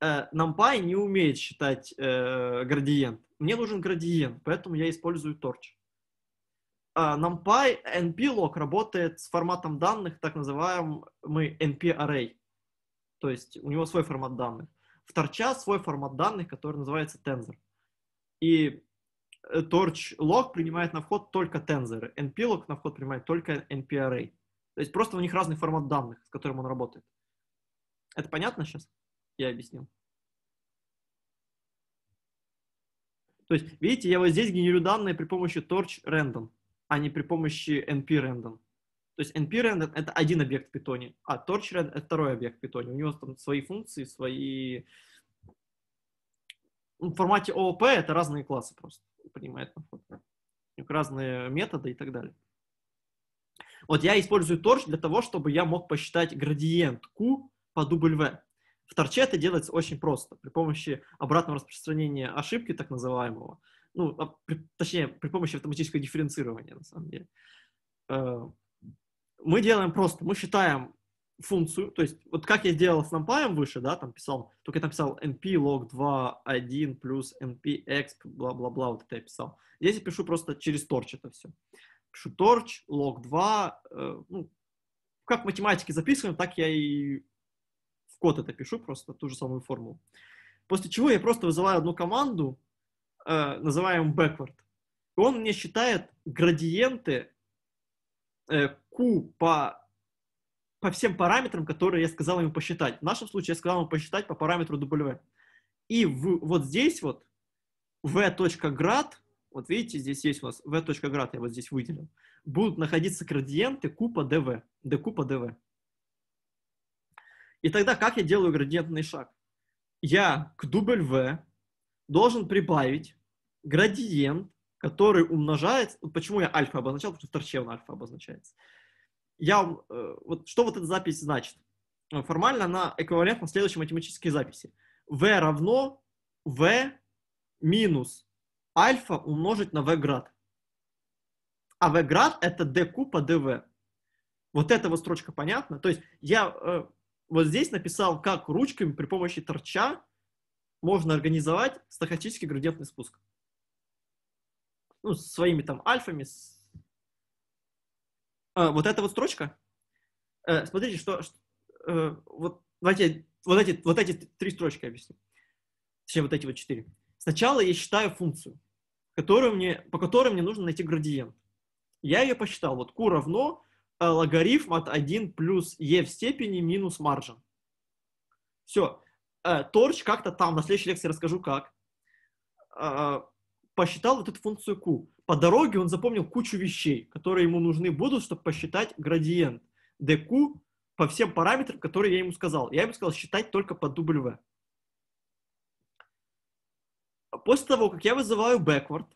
э, NumPy не умеет считать э, градиент. Мне нужен градиент, поэтому я использую Torch. А NumPy NP-log работает с форматом данных, так называемый NP-array. То есть у него свой формат данных. В торча свой формат данных, который называется тензор. И э, Torch-log принимает на вход только тензоры. NP-log на вход принимает только NP-array. То есть просто у них разный формат данных, с которым он работает. Это понятно сейчас? Я объяснил. То есть, видите, я вот здесь генерю данные при помощи Torch Random, а не при помощи NP Random. То есть NP Random — это один объект в питоне, а Torch Random — это второй объект в питоне. У него там свои функции, свои... Ну, в формате ООП это разные классы просто, понимаете? У них разные методы и так далее. Вот я использую Torch для того, чтобы я мог посчитать градиент Q по W. В торче это делается очень просто, при помощи обратного распространения ошибки, так называемого, ну, а, при, точнее, при помощи автоматического дифференцирования, на самом деле. Э, мы делаем просто, мы считаем функцию, то есть вот как я сделал с NumPy выше, да, там писал, только я там писал np log 2, 1 плюс npx, бла-бла-бла, вот это я писал. Здесь я пишу просто через торч это все. Пишу торч, log 2, э, ну, как в математике записываем, так я и в код это пишу просто, ту же самую формулу. После чего я просто вызываю одну команду, э, называем backward. И он мне считает градиенты э, Q по, по всем параметрам, которые я сказал ему посчитать. В нашем случае я сказал ему посчитать по параметру W. И в, вот здесь вот v.grad, вот видите, здесь есть у нас v.grad, я вот здесь выделил, будут находиться градиенты Q по dv, dq по dv. И тогда как я делаю градиентный шаг? Я к W должен прибавить градиент, который умножается... Почему я альфа обозначал? Потому что торчевно альфа обозначается. Я, э, вот, что вот эта запись значит? Э, формально она эквивалентна следующей математической записи. V равно V минус альфа умножить на V град. А V град это dq по dv. Вот эта вот строчка понятна? То есть я э, вот здесь написал, как ручками при помощи торча можно организовать стахастический градиентный спуск. Ну, с своими там альфами. С... А, вот эта вот строчка. Э, смотрите, что... что э, вот, давайте вот эти, вот эти три строчки объясню. Точнее, вот эти вот четыре. Сначала я считаю функцию, которую мне, по которой мне нужно найти градиент. Я ее посчитал. Вот q равно Э, логарифм от 1 плюс e в степени минус маржин. Все. Э, торч как-то там, на следующей лекции расскажу как, э, посчитал вот эту функцию q. По дороге он запомнил кучу вещей, которые ему нужны будут, чтобы посчитать градиент dq по всем параметрам, которые я ему сказал. Я ему сказал считать только по W. После того, как я вызываю backward,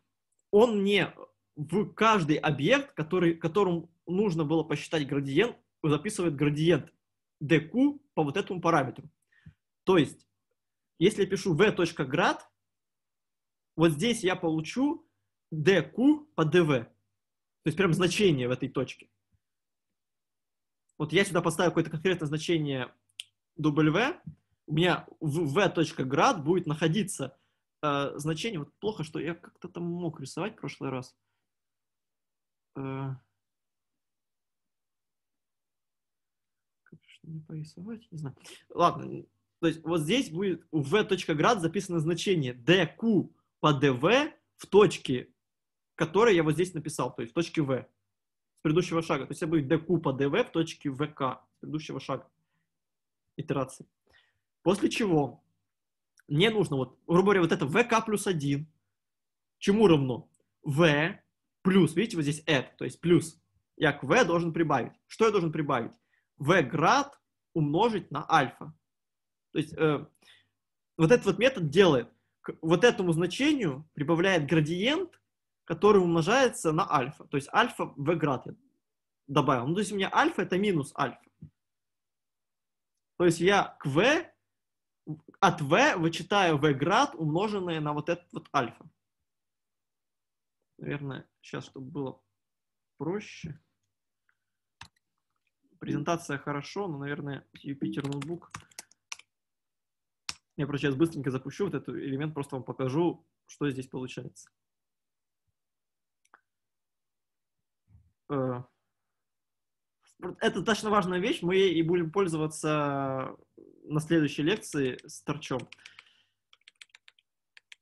он мне в каждый объект, который, которому нужно было посчитать градиент, записывает градиент dq по вот этому параметру. То есть, если я пишу v.grad, вот здесь я получу dq по dv. То есть прям значение в этой точке. Вот я сюда поставил какое-то конкретное значение w, у меня в v.grad будет находиться э, значение, вот плохо, что я как-то там мог рисовать в прошлый раз. Э, не порисовать, не знаю. Ладно, то есть вот здесь будет у v точка град записано значение dq по dv в точке, которой я вот здесь написал, то есть в точке v с предыдущего шага. То есть это будет dq по dv в точке vk с предыдущего шага итерации. После чего мне нужно, вот, грубо говоря, вот это vk плюс 1, чему равно? v плюс, видите, вот здесь add, то есть плюс. Я к v должен прибавить. Что я должен прибавить? v град умножить на альфа. То есть э, вот этот вот метод делает, к вот этому значению прибавляет градиент, который умножается на альфа. То есть альфа в град я добавил. Ну, то есть у меня альфа это минус альфа. То есть я к v от v вычитаю v град, умноженное на вот этот вот альфа. Наверное, сейчас, чтобы было проще презентация хорошо, но, наверное, Юпитер ноутбук. Я просто сейчас быстренько запущу вот этот элемент, просто вам покажу, что здесь получается. Э, это достаточно важная вещь, мы ей и будем пользоваться на следующей лекции с торчом.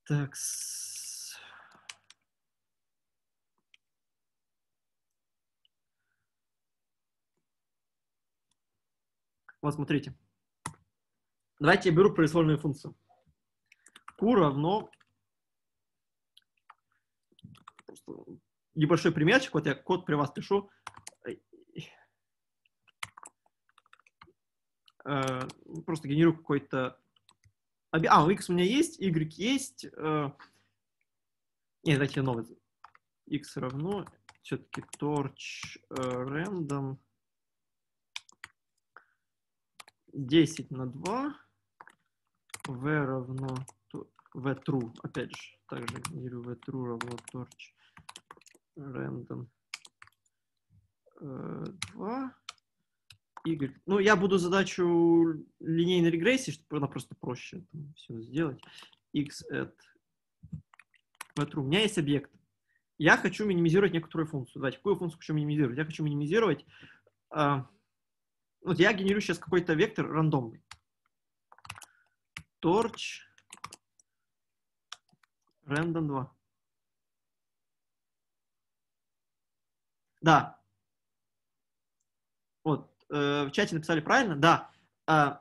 Так, -с. Вот смотрите. Давайте я беру произвольную функцию. Q равно... Просто небольшой примерчик, вот я код при вас пишу. Э, просто генерирую какой-то... А, у x у меня есть, y есть. Э. Нет, давайте я новый. x равно все-таки torch э, random 10 на 2 v равно v true. Опять же, также говорю v true равно torch random 2 э, y. Ну, я буду задачу линейной регрессии, чтобы она просто проще там, все сделать. x at v true. У меня есть объект. Я хочу минимизировать некоторую функцию. Давайте, какую функцию хочу минимизировать? Я хочу минимизировать... А, вот ну, я генерирую сейчас какой-то вектор рандомный. Torch random 2. Да. Вот, э, в чате написали правильно, да. Э,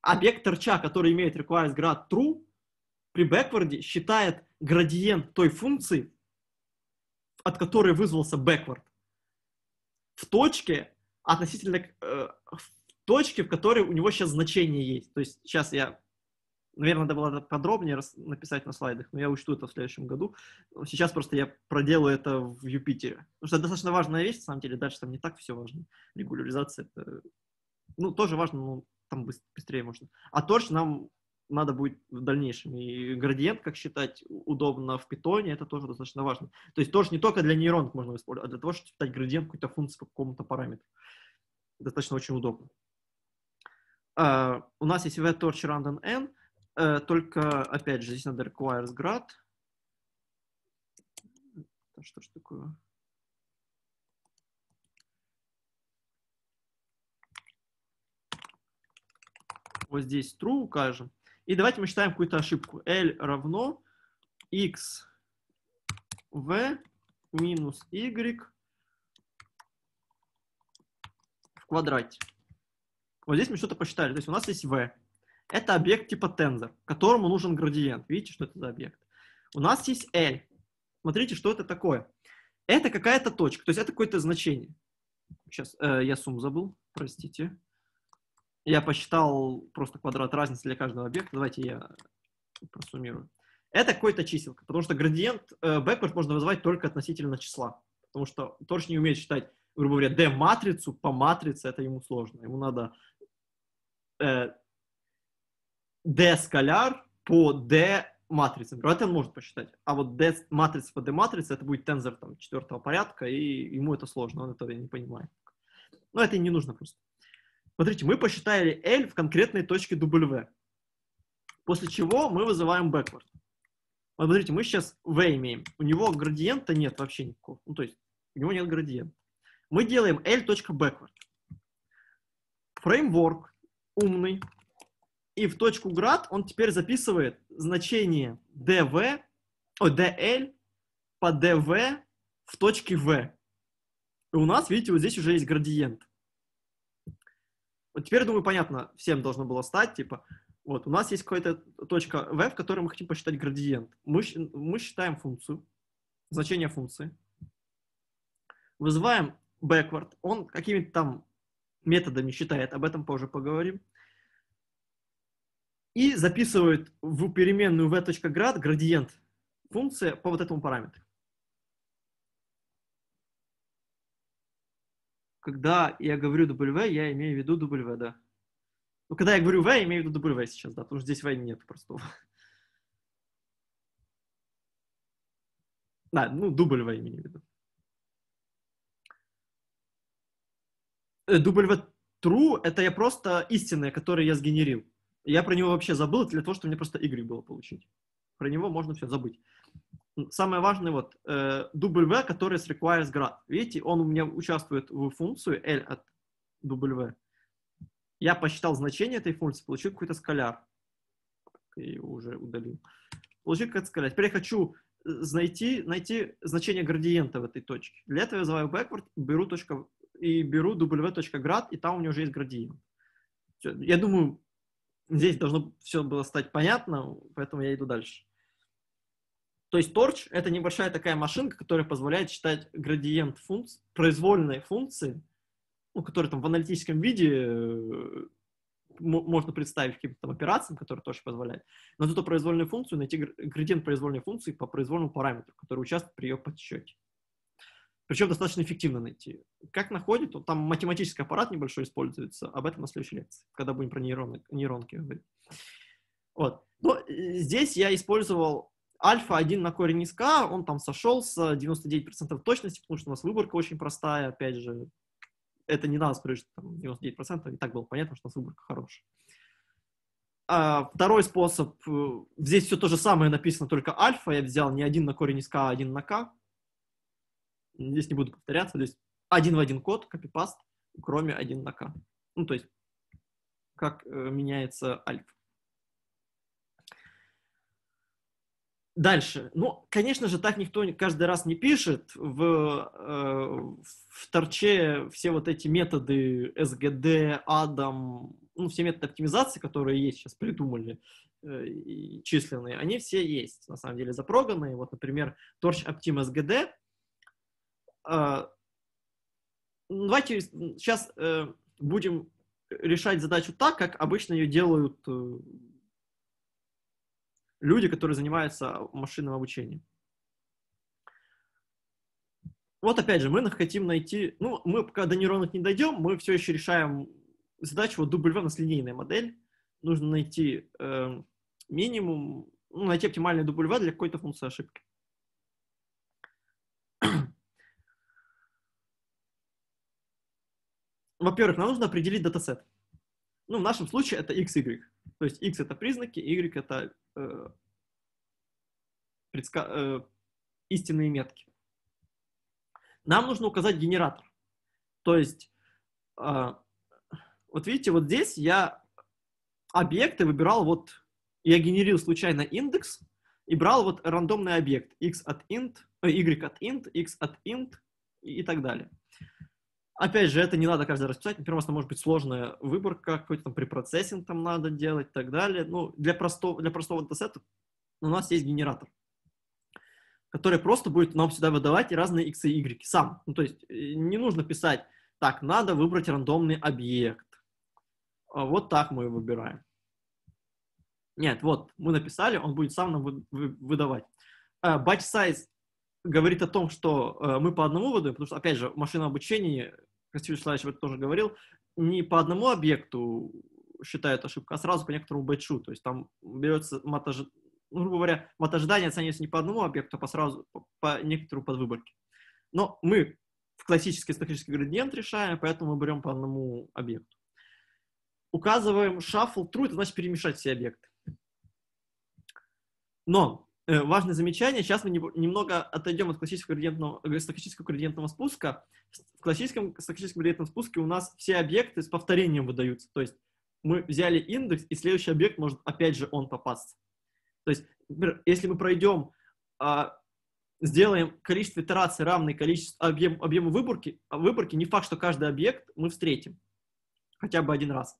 объект торча, который имеет requires grad true, при бэкварде считает градиент той функции, от которой вызвался бэквард, в точке, относительно э, точки, в которой у него сейчас значение есть. То есть сейчас я, наверное, надо было подробнее написать на слайдах, но я учту это в следующем году. Сейчас просто я проделаю это в Юпитере. Потому что это достаточно важная вещь, на самом деле, дальше там не так все важно. Регуляризация, это, ну, тоже важно, но там быстрее можно. А торч нам надо будет в дальнейшем. И градиент, как считать, удобно в питоне, это тоже достаточно важно. То есть тоже не только для нейронов можно использовать, а для того, чтобы считать градиент какой-то функции по какому-то параметру. Достаточно очень удобно. Uh, у нас есть vTorch random n, uh, только, опять же, здесь надо requires grad. Что ж такое? Вот здесь true укажем. И давайте мы считаем какую-то ошибку. L равно x v минус y в квадрате. Вот здесь мы что-то посчитали. То есть у нас есть v. Это объект типа тензор, которому нужен градиент. Видите, что это за объект? У нас есть L. Смотрите, что это такое. Это какая-то точка, то есть это какое-то значение. Сейчас, э, я сумму забыл, простите. Я посчитал просто квадрат разницы для каждого объекта. Давайте я просуммирую. Это какой-то чиселка, потому что градиент э, backward можно вызывать только относительно числа. Потому что Торч не умеет считать, грубо говоря, D-матрицу по матрице, это ему сложно. Ему надо э, D-скаляр по D-матрице. Например, он может посчитать. А вот D-матрица по D-матрице, это будет тензор там, четвертого порядка, и ему это сложно, он этого не понимает. Но это не нужно просто. Смотрите, мы посчитали L в конкретной точке W. После чего мы вызываем backward. Вот смотрите, мы сейчас V имеем. У него градиента нет вообще никакого. Ну, то есть у него нет градиента. Мы делаем L.backward. Фреймворк умный. И в точку град он теперь записывает значение dv, о, dl по dv в точке v. И у нас, видите, вот здесь уже есть градиент. Вот теперь, думаю, понятно, всем должно было стать, типа, вот, у нас есть какая-то точка v, в которой мы хотим посчитать градиент. Мы, мы считаем функцию, значение функции, вызываем backward, он какими-то там методами считает, об этом позже поговорим, и записывает в переменную v.grad градиент функции по вот этому параметру. когда я говорю W, я имею в виду W, да. Ну, когда я говорю V, я имею в виду W сейчас, да, потому что здесь V нет простого. <laughs> Да, ну, W имею в виду. Э, w true — это я просто истинное, которое я сгенерил. Я про него вообще забыл для того, чтобы мне просто Y было получить. Про него можно все забыть самое важное, вот э, W, который с requires grad. Видите, он у меня участвует в функцию L от W. Я посчитал значение этой функции, получил какой-то скаляр. И уже удалил. Получил какой-то скаляр. Теперь я хочу э, найти, найти значение градиента в этой точке. Для этого я вызываю backward, беру точка, и беру w.grad, и там у меня уже есть градиент. Все. Я думаю, здесь должно все было стать понятно, поэтому я иду дальше. То есть торч — это небольшая такая машинка, которая позволяет считать градиент функций, произвольные функции, ну, которые там в аналитическом виде э, можно представить каким-то там операциям, которые тоже позволяют Но эту произвольную функцию найти градиент произвольной функции по произвольному параметру, который участвует при ее подсчете. Причем достаточно эффективно найти. Как находит, там математический аппарат небольшой используется, об этом на следующей лекции, когда будем про нейроны, нейронки говорить. Вот. Но э, здесь я использовал Альфа 1 на корень из К, он там сошел с 99% точности, потому что у нас выборка очень простая, опять же, это не надо спрашивать там, 99%, и так было понятно, что у нас выборка хорошая. А, второй способ, э, здесь все то же самое написано, только альфа, я взял не один на корень из К, а один на К. Здесь не буду повторяться, здесь один в один код, копипаст, кроме один на К. Ну, то есть, как э, меняется альфа. Дальше. Ну, конечно же, так никто каждый раз не пишет. В, э, в торче все вот эти методы SGD, ADAM, ну, все методы оптимизации, которые есть сейчас, придумали, э, и численные, они все есть, на самом деле, запроганные. Вот, например, Torch Optim SGD. Э, ну, давайте сейчас э, будем решать задачу так, как обычно ее делают э, люди, которые занимаются машинным обучением. Вот опять же, мы хотим найти, ну, мы пока до нейронок не дойдем, мы все еще решаем задачу, вот W у нас линейная модель, нужно найти э, минимум, ну, найти оптимальный W для какой-то функции ошибки. <clears throat> Во-первых, нам нужно определить датасет. Ну, в нашем случае это x, y. То есть x это признаки, y это э, предска... э, истинные метки. Нам нужно указать генератор. То есть, э, вот видите, вот здесь я объекты выбирал вот, я генерил случайно индекс и брал вот рандомный объект x от int, э, y от int, x от int и так далее. Опять же, это не надо каждый раз писать. Например, у вас там может быть сложная выборка, какой-то там препроцессинг там надо делать и так далее. Ну, для простого, для простого датасета у нас есть генератор, который просто будет нам сюда выдавать разные x и y сам. Ну, то есть э, не нужно писать, так, надо выбрать рандомный объект. А вот так мы его выбираем. Нет, вот, мы написали, он будет сам нам выдавать. А batch size говорит о том, что э, мы по одному выдаем, потому что, опять же, машина обучения Костюм Вячеславович об тоже говорил, не по одному объекту считают ошибку, а сразу по некоторому бэтчу. То есть там берется мат, ну, грубо говоря, мат оценивается не по одному объекту, а по сразу по некоторому подвыборке. Но мы в классический статистический градиент решаем, поэтому мы берем по одному объекту. Указываем shuffle true, это значит перемешать все объекты. Но Э, важное замечание. Сейчас мы немного отойдем от классического градиентного, э, стахастического градиентного спуска. В классическом стахастическом градиентном спуске у нас все объекты с повторением выдаются. То есть мы взяли индекс, и следующий объект может опять же он попасть. То есть, если мы пройдем, а, сделаем количество итераций равное количеству объем, объему выборки, а, выборки, не факт, что каждый объект мы встретим хотя бы один раз.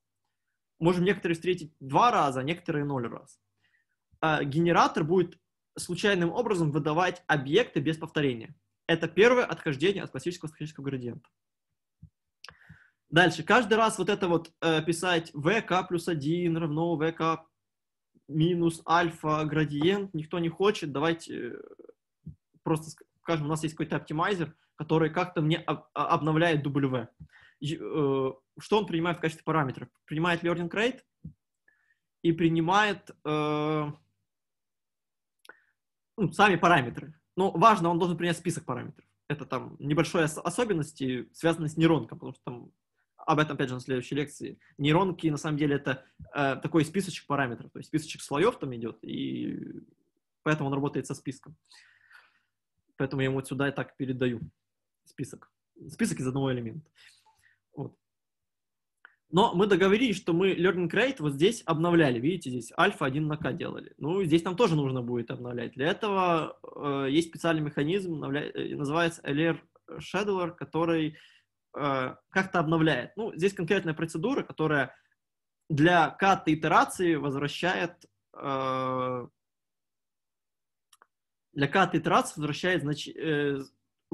Можем некоторые встретить два раза, а некоторые ноль раз. генератор будет случайным образом выдавать объекты без повторения. Это первое отхождение от классического статистического градиента. Дальше. Каждый раз вот это вот э, писать vk плюс 1 равно vk минус альфа градиент никто не хочет. Давайте э, просто скажем, у нас есть какой-то оптимайзер, который как-то мне а, обновляет W. И, э, что он принимает в качестве параметров? Принимает learning rate и принимает... Э, ну, сами параметры. Но важно, он должен принять список параметров. Это там небольшая особенность особенности, связанной с нейронком, потому что там об этом, опять же, на следующей лекции. Нейронки, на самом деле, это э, такой списочек параметров, то есть списочек слоев там идет, и поэтому он работает со списком. Поэтому я ему вот сюда и так передаю список. Список из одного элемента. Вот. Но мы договорились, что мы Learning Rate вот здесь обновляли. Видите, здесь альфа 1 на К делали. Ну, здесь нам тоже нужно будет обновлять. Для этого э, есть специальный механизм, э, называется LR Scheduler, который э, как-то обновляет. Ну, здесь конкретная процедура, которая для ката итерации возвращает э, для ката итерации возвращает знач, э,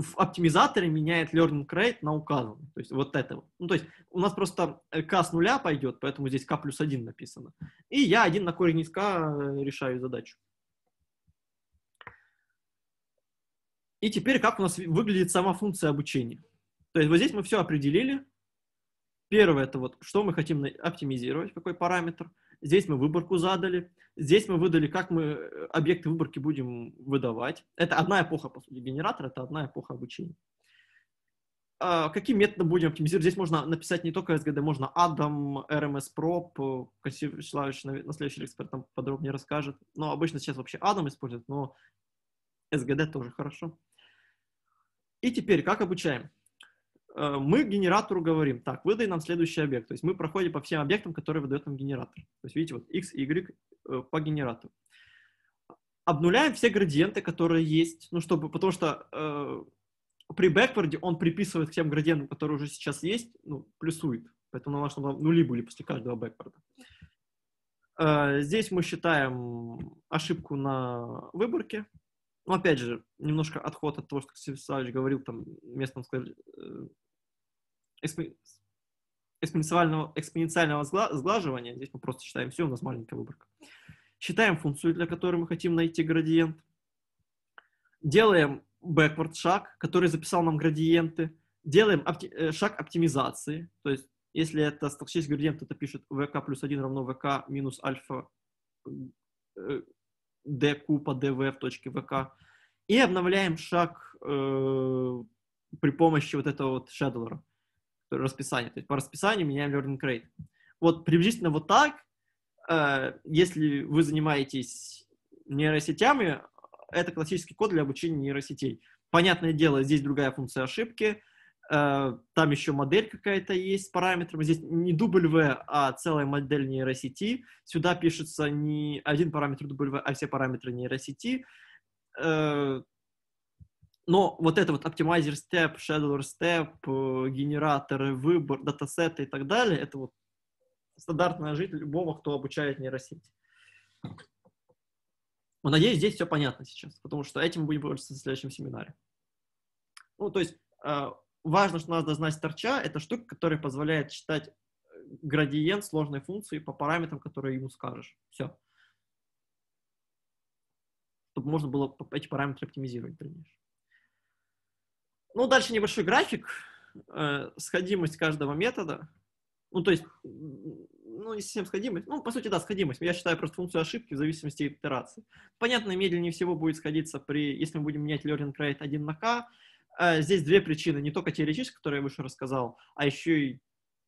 в оптимизаторе меняет learning rate на указанный. То есть вот этого. Ну, то есть у нас просто k э, с нуля пойдет, поэтому здесь k плюс 1 написано. И я один на корень из k э, решаю задачу. И теперь как у нас выглядит сама функция обучения. То есть вот здесь мы все определили, Первое – это вот что мы хотим оптимизировать, какой параметр. Здесь мы выборку задали. Здесь мы выдали, как мы э, объекты выборки будем выдавать. Это одна эпоха, по сути, генератор – это одна эпоха обучения. А какие методы будем оптимизировать? Здесь можно написать не только SGD, можно Adam, RMS Prop. Кассив э, Вячеславович на следующий эксперт нам подробнее расскажет. Но обычно сейчас вообще Adam используют, но SGD тоже хорошо. И теперь, как обучаем? Э, мы генератору говорим, так, выдай нам следующий объект. То есть мы проходим по всем объектам, которые выдает нам генератор. То есть видите, вот x, y э, по генератору. Обнуляем все градиенты, которые есть, ну, чтобы, потому что э, при бэкварде он приписывает к тем градиентам, которые уже сейчас есть, ну, плюсует. Поэтому на вашем нули были после каждого бэкварда. Э, здесь мы считаем ошибку на выборке, ну, опять же, немножко отход от того, что Ксавич Савич говорил там местном э, экспоненциального, экспоненциального сгла, сглаживания. Здесь мы просто считаем все, у нас маленькая выборка. Считаем функцию, для которой мы хотим найти градиент. Делаем backward шаг, который записал нам градиенты. Делаем опти э, шаг оптимизации. То есть, если это столкчесть градиент, это пишет vk плюс 1 равно vk минус альфа э, d купа dv в точке и обновляем шаг э, при помощи вот этого вот шедлера, расписания. То есть по расписанию меняем learning rate. Вот приблизительно вот так, э, если вы занимаетесь нейросетями, это классический код для обучения нейросетей. Понятное дело, здесь другая функция ошибки, Э, там еще модель какая-то есть с параметром. Здесь не W, а целая модель нейросети. Сюда пишется не один параметр W, а все параметры нейросети. Э, но вот это вот оптимайзер степ, шедулер степ, э, генераторы, выбор, датасеты и так далее, это вот стандартная жизнь любого, кто обучает нейросети. Но, надеюсь, здесь все понятно сейчас, потому что этим мы будем пользоваться в следующем семинаре. Ну, то есть важно, что надо знать торча, это штука, которая позволяет считать э, градиент сложной функции по параметрам, которые ему скажешь. Все. Чтобы можно было эти параметры оптимизировать в дальнейшем. Ну, дальше небольшой график. Э, сходимость каждого метода. Ну, то есть, ну, не совсем сходимость. Ну, по сути, да, сходимость. Я считаю просто функцию ошибки в зависимости от итерации. Понятно, медленнее всего будет сходиться при, если мы будем менять learning rate 1 на k, а, здесь две причины, не только теоретическая, которую я выше рассказал, а еще и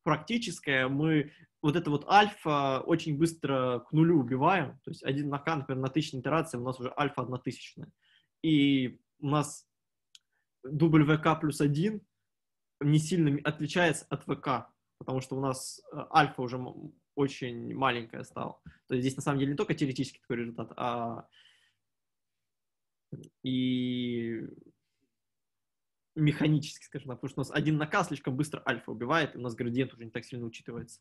практическая. Мы вот это вот альфа очень быстро к нулю убиваем. То есть один на К, например, на тысячной итерации у нас уже альфа однотысячная. И у нас WK плюс один не сильно отличается от ВК, потому что у нас э, альфа уже очень маленькая стала. То есть здесь на самом деле не только теоретический такой результат, а и механически, скажем так, потому что у нас один наказ слишком быстро альфа убивает, и у нас градиент уже не так сильно учитывается.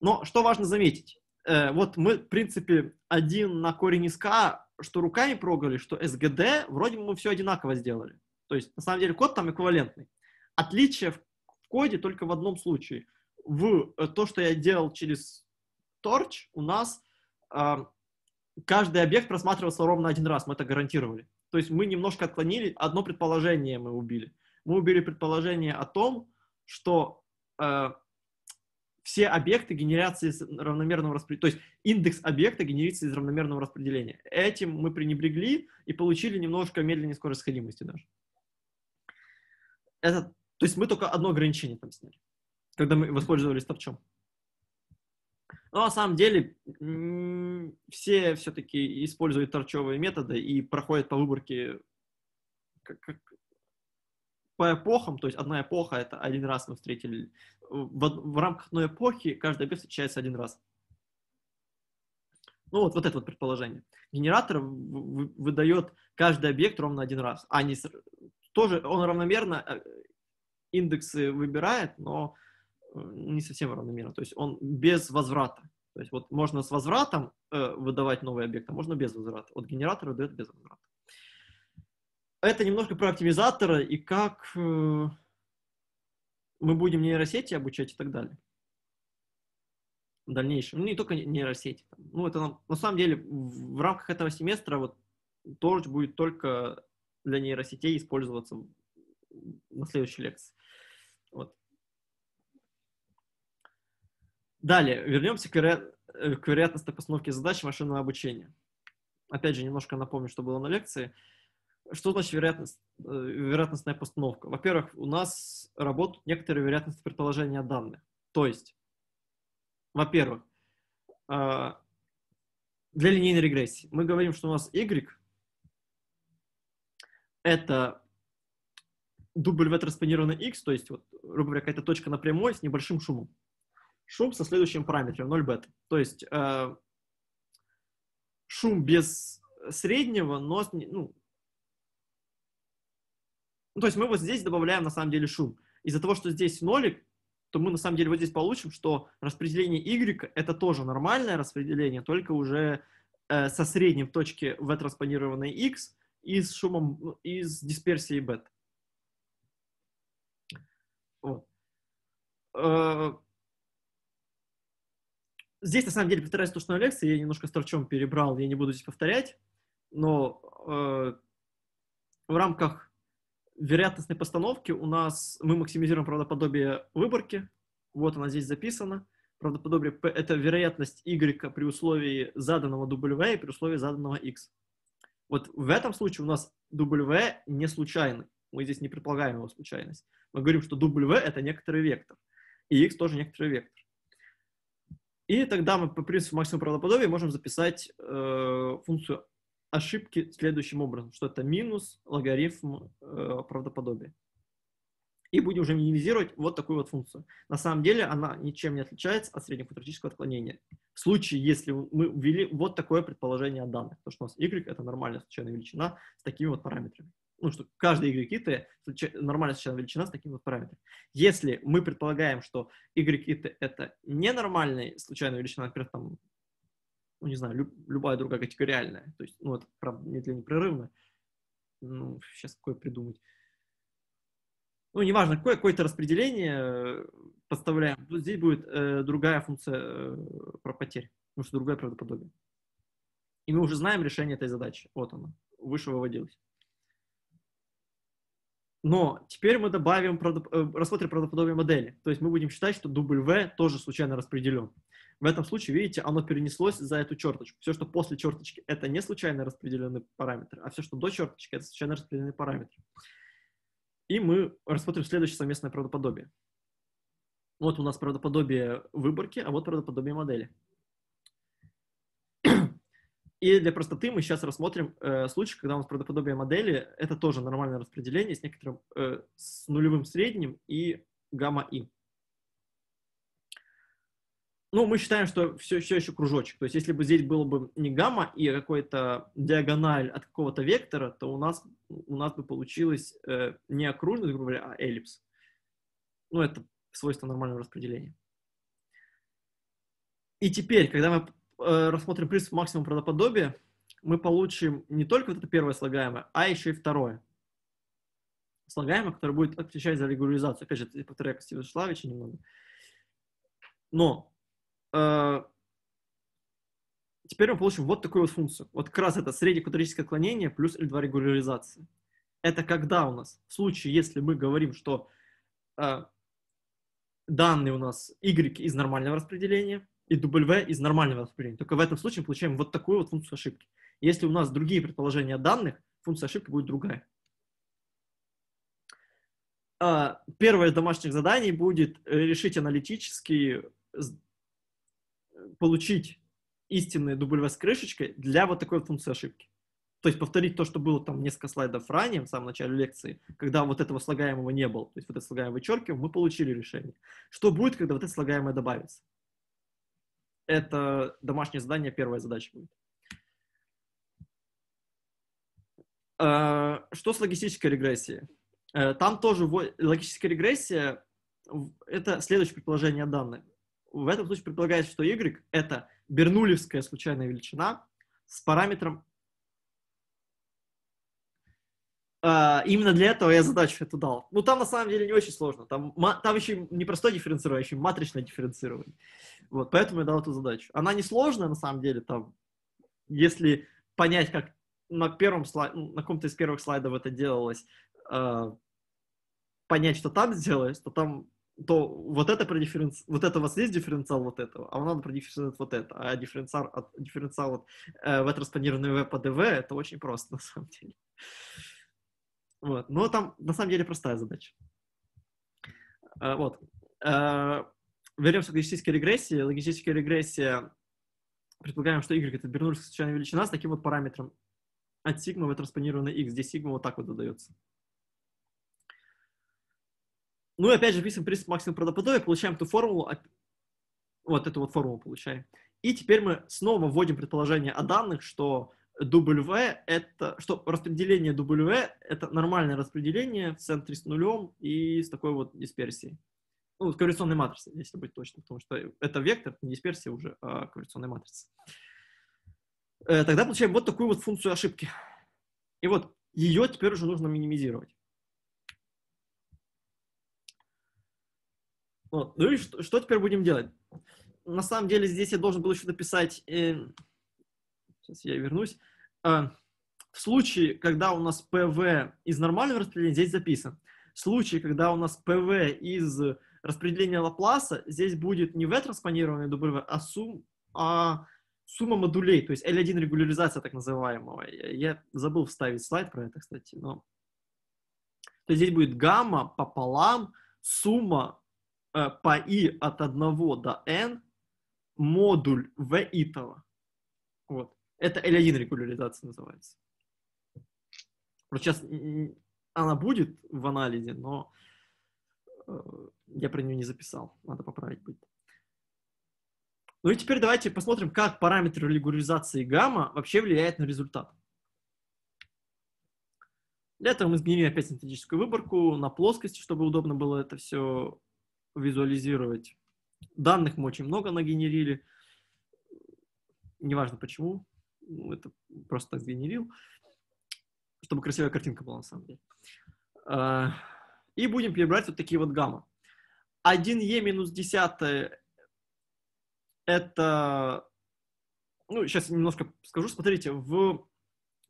Но что важно заметить, э, вот мы, в принципе, один на корень из К, что руками прогали, что СГД, вроде бы мы все одинаково сделали. То есть, на самом деле, код там эквивалентный. Отличие в, в коде только в одном случае. В э, то, что я делал через Torch, у нас э, каждый объект просматривался ровно один раз, мы это гарантировали. То есть мы немножко отклонили, одно предположение мы убили. Мы убили предположение о том, что э, все объекты генерятся из равномерного распределения, то есть индекс объекта генерится из равномерного распределения. Этим мы пренебрегли и получили немножко медленнее скорость сходимости даже. Это, то есть мы только одно ограничение там сняли, когда мы воспользовались топчом. Но ну, на самом деле все все-таки используют торчевые методы и проходят по выборке как, как, по эпохам, то есть одна эпоха это один раз мы встретили. В, в рамках одной эпохи каждый объект встречается один раз. Ну вот, вот это вот предположение. Генератор выдает каждый объект ровно один раз. А не тоже он равномерно э, индексы выбирает, но не совсем равномерно, то есть он без возврата. То есть вот можно с возвратом э, выдавать новые объекты, а можно без возврата. От генератора дает без возврата. Это немножко про оптимизаторы и как э, мы будем нейросети обучать и так далее. В дальнейшем. Ну, не только нейросети. Ну, это нам, на самом деле, в, в рамках этого семестра вот тоже будет только для нейросетей использоваться на следующей лекции. Далее, вернемся к, веро... Э, к вероятностной постановке задач машинного обучения. Опять же, немножко напомню, что было на лекции. Что значит вероятность, э, вероятностная постановка? Во-первых, у нас работают некоторые вероятности предположения данных. То есть, во-первых, э, для линейной регрессии мы говорим, что у нас y это дубль в транспонированный x, то есть, вот, грубо говоря, какая-то точка на прямой с небольшим шумом шум со следующим параметром 0 бета. То есть э, шум без среднего, но... Ну, ну, то есть мы вот здесь добавляем на самом деле шум. Из-за того, что здесь нолик, то мы на самом деле вот здесь получим, что распределение Y это тоже нормальное распределение, только уже э, со средним в точке в транспонированной X и с шумом, ну, и с дисперсией бета. Вот. Э, здесь, на самом деле, повторяюсь то, что на лекции, я немножко с торчом перебрал, я не буду здесь повторять, но э, в рамках вероятностной постановки у нас мы максимизируем правдоподобие выборки, вот она здесь записана, правдоподобие P — это вероятность Y при условии заданного W и при условии заданного X. Вот в этом случае у нас W не случайный, мы здесь не предполагаем его случайность. Мы говорим, что W — это некоторый вектор, и X тоже некоторый вектор. И тогда мы по принципу максимума правдоподобия можем записать э, функцию ошибки следующим образом, что это минус логарифм э, правдоподобия. И будем уже минимизировать вот такую вот функцию. На самом деле она ничем не отличается от среднеквадратического отклонения. В случае, если мы ввели вот такое предположение о данных, то что у нас y это нормальная случайная величина с такими вот параметрами ну, что каждый y это нормальная случайная величина с таким вот параметром. Если мы предполагаем, что y это ненормальная случайная величина, например, там, ну, не знаю, люб, любая другая категориальная, то есть, ну, это, правда, нет ли непрерывно, ну, сейчас какое придумать. Ну, неважно, какое, какое-то распределение э, подставляем, здесь будет э, другая функция э, про потерь, потому что другое правдоподобие. И мы уже знаем решение этой задачи. Вот оно, выше выводилось. Но теперь мы добавим, э, рассмотрим правдоподобие модели. То есть мы будем считать, что W тоже случайно распределен. В этом случае, видите, оно перенеслось за эту черточку. Все, что после черточки, это не случайно распределенный параметр, а все, что до черточки, это случайно распределенный параметр. И мы рассмотрим следующее совместное правдоподобие. Вот у нас правдоподобие выборки, а вот правдоподобие модели. И для простоты мы сейчас рассмотрим э, случай, когда у нас правдоподобие модели — это тоже нормальное распределение с некоторым э, с нулевым средним и гамма-и. Ну, мы считаем, что все, все еще кружочек. То есть если бы здесь было бы не гамма и какой-то диагональ от какого-то вектора, то у нас, у нас бы получилось э, не окружность, грубо говоря, а эллипс. Ну, это свойство нормального распределения. И теперь, когда мы Э, рассмотрим принцип максимума правдоподобия, мы получим не только вот это первое слагаемое, а еще и второе слагаемое, которое будет отвечать за регуляризацию. Опять же, это повторяю Костина Шлавича немного. Но э, теперь мы получим вот такую вот функцию. Вот как раз это среднее квадрическое отклонение плюс L2 регуляризации. Это когда у нас, в случае, если мы говорим, что э, данные у нас y из нормального распределения, и W из нормального распределения. Только в этом случае мы получаем вот такую вот функцию ошибки. Если у нас другие предположения данных, функция ошибки будет другая. А, первое из домашних заданий будет э, решить аналитически, получить истинные W с крышечкой для вот такой вот функции ошибки. То есть повторить то, что было там несколько слайдов ранее, в самом начале лекции, когда вот этого слагаемого не было, то есть вот это слагаемое вычеркиваем, мы получили решение. Что будет, когда вот это слагаемое добавится? это домашнее задание, первая задача будет. Э, что с логистической регрессией? Э, там тоже логическая регрессия – это следующее предположение данных. В этом случае предполагается, что y – это бернулевская случайная величина с параметром А, именно для этого я задачу эту дал. Ну, там на самом деле не очень сложно. Там, там еще не простое дифференцирование, а еще матричное дифференцирование. Вот, поэтому я дал эту задачу. Она не сложная, на самом деле, там, если понять, как на первом слайде, ну, на каком-то из первых слайдов это делалось, а, понять, что там сделалось, то там то вот это про дифференци... вот это у вас есть дифференциал вот этого, а вам надо продифференцировать вот это, а дифференциал дифференциал вот э, веб-транспонированного веб-ПДВ это очень просто <laughs> на самом деле. Вот. Но там на самом деле простая задача. А, вот. А, вернемся к логистической регрессии. Логистическая регрессия, предполагаем, что y это бернулевская случайная величина с таким вот параметром от сигма в транспонированной x, где сигма вот так вот задается. Ну и опять же вписываем принцип максимум правдоподобия, получаем ту формулу, вот эту вот формулу получаем. И теперь мы снова вводим предположение о данных, что W это, что распределение W это нормальное распределение в центре с нулем и с такой вот дисперсией. Ну, с корреляционной матрицей, если быть точным, потому что это вектор, не дисперсия уже, а корреляционная матрица. Э, тогда получаем вот такую вот функцию ошибки. И вот ее теперь уже нужно минимизировать. Вот. Ну и что, что теперь будем делать? На самом деле здесь я должен был еще написать э, Сейчас я вернусь. А, в случае, когда у нас ПВ из нормального распределения, здесь записан. В случае, когда у нас ПВ из распределения Лапласа, здесь будет не V транспонированное W, а, сум, а сумма модулей, то есть L1 регуляризация так называемого. Я забыл вставить слайд про это, кстати, но... То есть здесь будет гамма пополам сумма э, по i от 1 до n модуль v итого. Вот. Это L1 регуляризация называется. Вот сейчас она будет в анализе, но э, я про нее не записал. Надо поправить будет. Ну и теперь давайте посмотрим, как параметры регуляризации гамма вообще влияет на результат. Для этого мы изменили опять синтетическую выборку на плоскости, чтобы удобно было это все визуализировать. Данных мы очень много нагенерили. Неважно почему ну, это просто так сгенерил, чтобы красивая картинка была на самом деле. А, и будем перебрать вот такие вот гаммы. 1e минус 10 это... Ну, сейчас немножко скажу. Смотрите, в...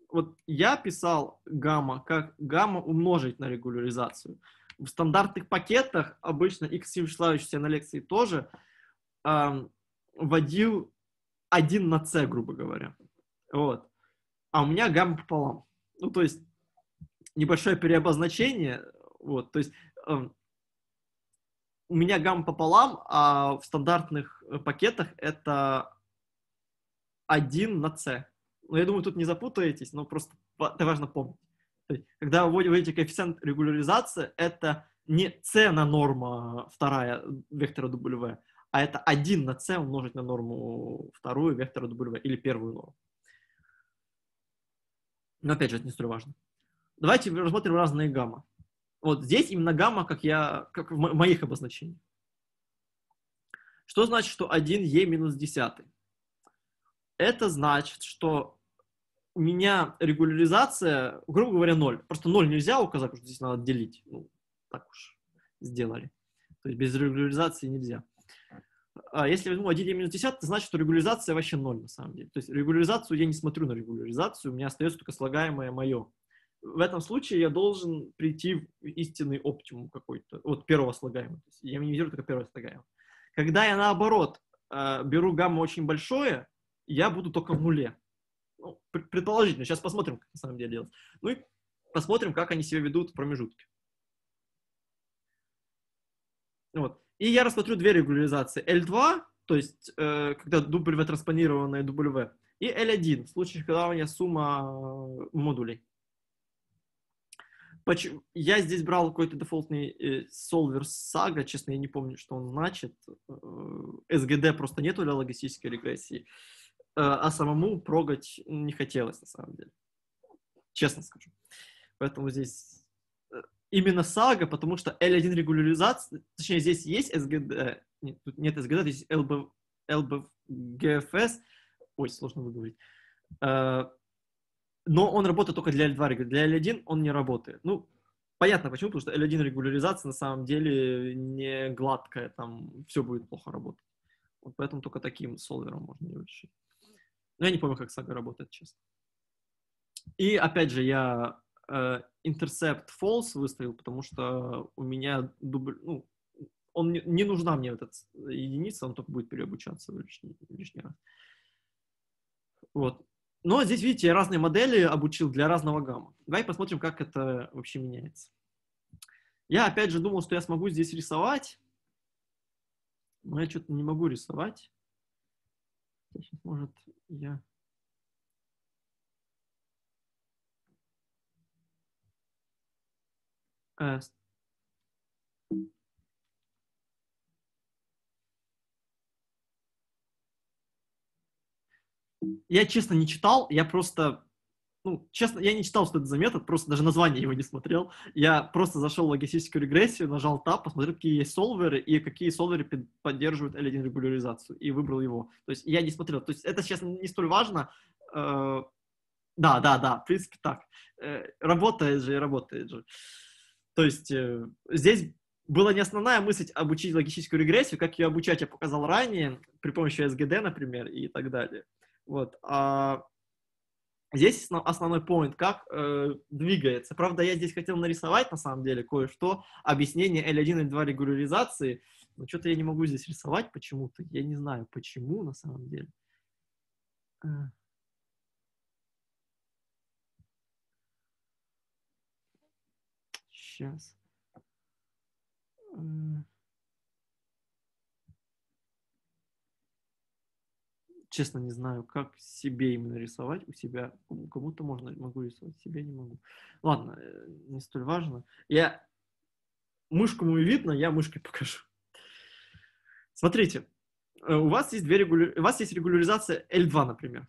Вот я писал гамма, как гамма умножить на регуляризацию. В стандартных пакетах, обычно X Вячеславович все на лекции тоже, эм, вводил 1 на c, грубо говоря. Вот. А у меня гамма пополам. Ну, то есть небольшое переобозначение. Вот, то есть э, у меня гамма пополам, а в стандартных э, пакетах это 1 на c. Ну, я думаю, тут не запутаетесь, но просто это важно помнить. Есть, когда вы вводите коэффициент регуляризации, это не c на норма вторая вектора w, а это 1 на c умножить на норму вторую вектора w или первую норму. Но опять же, это не столь важно. Давайте рассмотрим разные гаммы. Вот здесь именно гамма, как, я, как в моих обозначениях. Что значит, что 1e минус 10? Это значит, что у меня регуляризация, грубо говоря, 0. Просто 0 нельзя указать, потому что здесь надо делить. Ну, так уж сделали. То есть без регуляризации нельзя. А, если возьму 1 минус 10, это значит, что регуляризация вообще ноль на самом деле. То есть регуляризацию я не смотрю на регуляризацию, у меня остается только слагаемое мое. В этом случае я должен прийти в истинный оптимум какой-то, вот первого слагаемого. То есть я минимизирую только первое слагаемое. Когда я наоборот э, беру гамму очень большое, я буду только в нуле. Ну, предположительно, сейчас посмотрим, как на самом деле делать. Ну и посмотрим, как они себя ведут в промежутке. Вот. И я рассмотрю две регуляризации. L2, то есть э, когда W транспонированное W, и L1 в случае когда у меня сумма э, модулей. Почему? Я здесь брал какой-то дефолтный э, Solver Saga, честно, я не помню, что он значит. Э, SGD просто нету для логистической регрессии, а самому прогать не хотелось, на самом деле. Честно скажу. Поэтому здесь именно сага, потому что L1 регуляризация, точнее, здесь есть SGD, э, нет, тут нет SGD, здесь LB, LBGFS, ой, сложно выговорить, э, но он работает только для L2, для L1 он не работает. Ну, понятно почему, потому что L1 регуляризация на самом деле не гладкая, там все будет плохо работать. Вот поэтому только таким солвером можно ее решить. Но ну, я не помню, как сага работает, честно. И опять же, я интерцепт э, false выставил, потому что у меня дубль, ну, он не, не нужна мне эта единица, он только будет переобучаться лишний, лишний раз. Вот. Но здесь, видите, я разные модели обучил для разного гамма. Давай посмотрим, как это вообще меняется. Я, опять же, думал, что я смогу здесь рисовать, но я что-то не могу рисовать. может, я uh, я честно не читал, я просто, ну, честно, я не читал, что это за метод, просто даже название его не смотрел. Я просто зашел в логистическую регрессию, нажал тап, посмотрел, какие есть солверы и какие солверы поддерживают L1 регуляризацию, и выбрал его. То есть я не смотрел. То есть это сейчас не столь важно. Э, да, да, да, в принципе так. Э, работает же и работает же. То есть э, здесь была не основная мысль обучить логическую регрессию, как ее обучать я показал ранее, при помощи СГД, например, и так далее. Вот. А здесь основной point как э, двигается. Правда, я здесь хотел нарисовать, на самом деле, кое-что, объяснение L1 и l 2 регуляризации, но что-то я не могу здесь рисовать почему-то, я не знаю почему, на самом деле. Э. сейчас. Честно, не знаю, как себе именно рисовать у себя. Кому-то можно, могу рисовать, себе не могу. Ладно, э, не столь важно. Я мышку мою видно, я мышкой <laughs> покажу. Смотрите, э, у вас есть, две регуля... у вас есть регуляризация L2, например.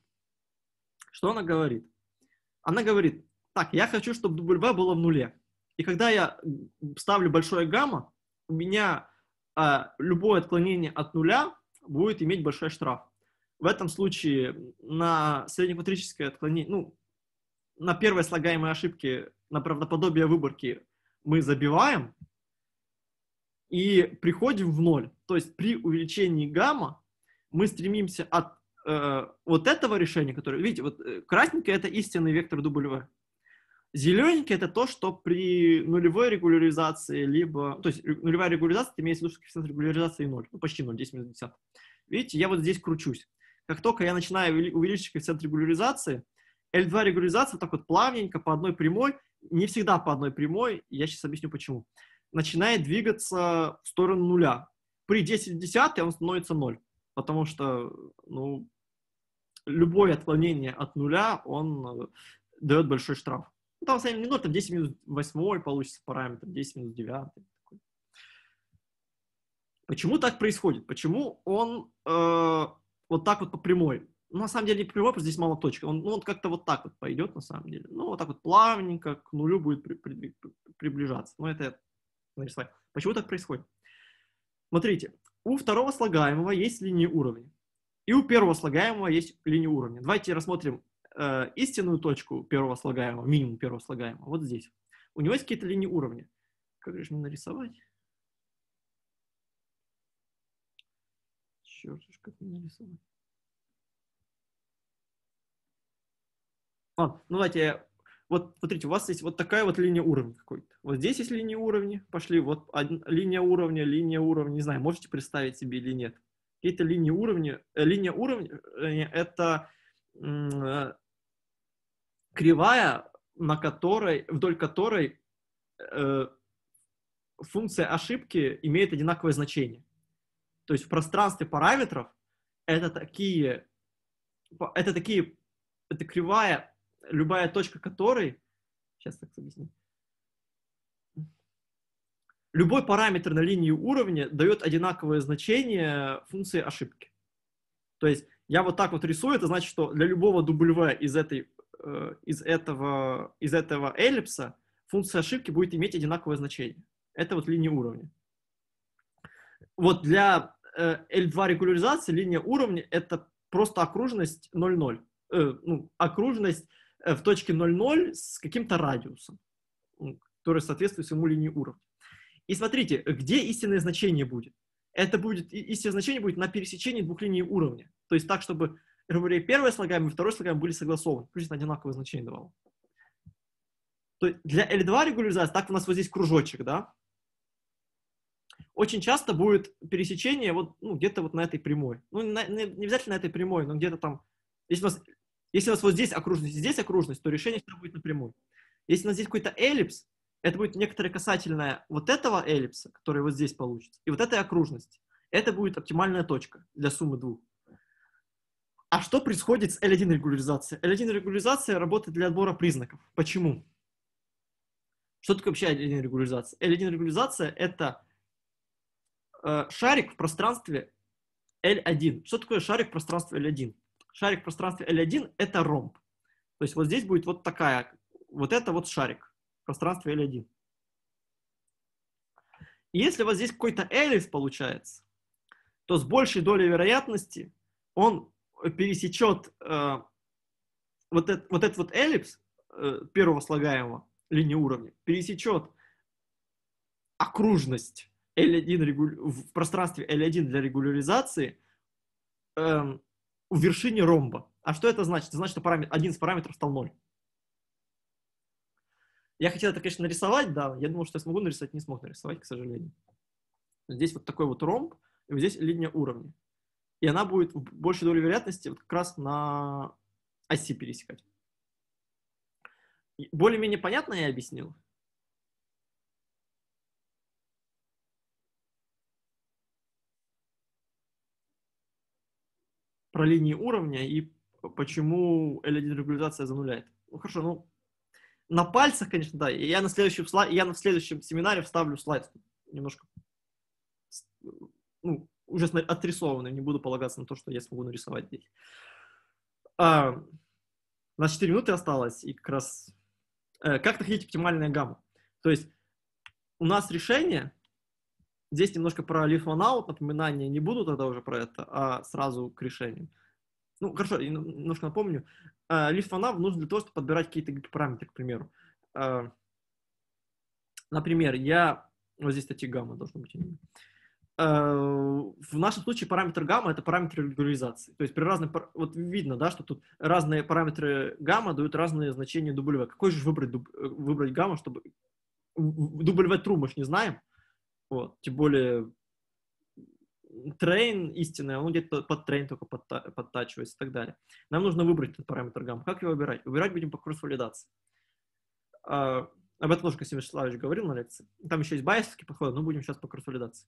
Что она говорит? Она говорит, так, я хочу, чтобы W2 было в нуле. И когда я ставлю большое гамма, у меня э, любое отклонение от нуля будет иметь большой штраф. В этом случае на среднеквадрическое отклонение, ну, на первой слагаемой ошибки, на правдоподобие выборки мы забиваем и приходим в ноль. То есть при увеличении гамма мы стремимся от э, вот этого решения, которое, видите, вот э, красненькое это истинный вектор W. Зелененький это то, что при нулевой регуляризации, либо... То есть нулевая регуляризация, это имеется в виду, что коэффициент регуляризации 0. Ну, почти 0, 10 минус 10. Видите, я вот здесь кручусь. Как только я начинаю увеличивать коэффициент регуляризации, L2 регуляризация вот так вот плавненько по одной прямой, не всегда по одной прямой, я сейчас объясню почему, начинает двигаться в сторону нуля. При 10 десятой он становится 0, потому что, ну, любое отклонение от нуля, он э, дает большой штраф. Ну, там сами минут, там 10 минус 8 получится параметр, 10 минус 9. Почему так происходит? Почему он э, вот так вот по прямой? Ну, на самом деле, не прямой, просто здесь мало точек. Он, ну, он как-то вот так вот пойдет, на самом деле. Ну, вот так вот плавненько к нулю будет при, при, при, приближаться. ну, это я нарисовать. Почему так происходит? Смотрите, у второго слагаемого есть линии уровня. И у первого слагаемого есть линии уровня. Давайте рассмотрим э, истинную точку первого слагаемого, минимум первого слагаемого, вот здесь. У него есть какие-то линии уровня. Как же мне нарисовать? Черт, как мне нарисовать? А, ну давайте я... Вот, смотрите, у вас есть вот такая вот линия уровня какой-то. Вот здесь есть линии уровня, пошли, вот один, линия уровня, линия уровня, не знаю, можете представить себе или нет. Какие-то линии уровня, э, линия уровня э, — это э, кривая, на которой, вдоль которой э, функция ошибки имеет одинаковое значение. То есть в пространстве параметров это такие, это такие, это кривая, любая точка которой, сейчас так объясню, любой параметр на линии уровня дает одинаковое значение функции ошибки. То есть я вот так вот рисую, это значит, что для любого W из этой Э, из, этого, из этого эллипса функция ошибки будет иметь одинаковое значение. Это вот линия уровня. Вот для э, L2 регуляризации линия уровня — это просто окружность 0,0. Э, ну, окружность в точке 0,0 с каким-то радиусом, который соответствует всему линии уровня. И смотрите, где истинное значение будет? Это будет, истинное значение будет на пересечении двух линий уровня. То есть так, чтобы Грубо первое слагаемое и второе слагаемое были согласованы. Плюс это одинаковое значение давало. То есть для L2 регуляризации, так у нас вот здесь кружочек, да, очень часто будет пересечение вот ну, где-то вот на этой прямой. Ну, на, не, не обязательно на этой прямой, но где-то там. Если у, нас, если у нас вот здесь окружность здесь окружность, то решение всегда будет на прямой. Если у нас здесь какой-то эллипс, это будет некоторое касательное вот этого эллипса, который вот здесь получится, и вот этой окружности. Это будет оптимальная точка для суммы двух. А что происходит с L1 регуляризацией? L1 регуляризация работает для отбора признаков. Почему? Что такое вообще L1 регуляризация? L1 регуляризация — это э, шарик в пространстве L1. Что такое шарик в пространстве L1? Шарик в пространстве L1 — это ромб. То есть вот здесь будет вот такая, вот это вот шарик в пространстве L1. И если вот здесь какой-то эллипс получается, то с большей долей вероятности он пересечет э, вот, это, вот этот вот эллипс э, первого слагаемого линии уровня, пересечет окружность L1 регу... в пространстве L1 для регуляризации э, в вершине ромба. А что это значит? Это значит, что параметр, один из параметров стал 0. Я хотел это, конечно, нарисовать, да. Я думал, что я смогу нарисовать, не смог нарисовать, к сожалению. Здесь вот такой вот ромб, и вот здесь линия уровня и она будет в большей долей вероятности вот как раз на оси пересекать. Более-менее понятно я объяснил? Про линии уровня и почему L1-регуляризация зануляет. Ну хорошо, ну на пальцах, конечно, да. Я на следующем, сла... я на следующем семинаре вставлю слайд немножко ну, уже отрисованным, не буду полагаться на то, что я смогу нарисовать здесь. А, у нас 4 минуты осталось, и как раз... Э, как находить оптимальную гамму? То есть у нас решение, здесь немножко про leaf one out, напоминания не буду тогда уже про это, а сразу к решению. Ну, хорошо, немножко напомню. Uh, э, leaf one out нужен для того, чтобы подбирать какие-то параметры, к примеру. Uh, например, я... Вот здесь, кстати, гамма должна быть в нашем случае параметр гамма – это параметр регуляризации. То есть при разных, вот видно, да, что тут разные параметры гамма дают разные значения W. Какой же выбрать, э, выбрать гамма, чтобы... W true мы же не знаем. Вот. Тем более трейн истинный, он где-то под трейн только подта- подтачивается и так далее. Нам нужно выбрать этот параметр гамма. Как его выбирать? Выбирать будем по кросс-валидации. А, об этом тоже Касим Вячеславович говорил на лекции. Там еще есть байесовские подходы, но будем сейчас по кросс-валидации.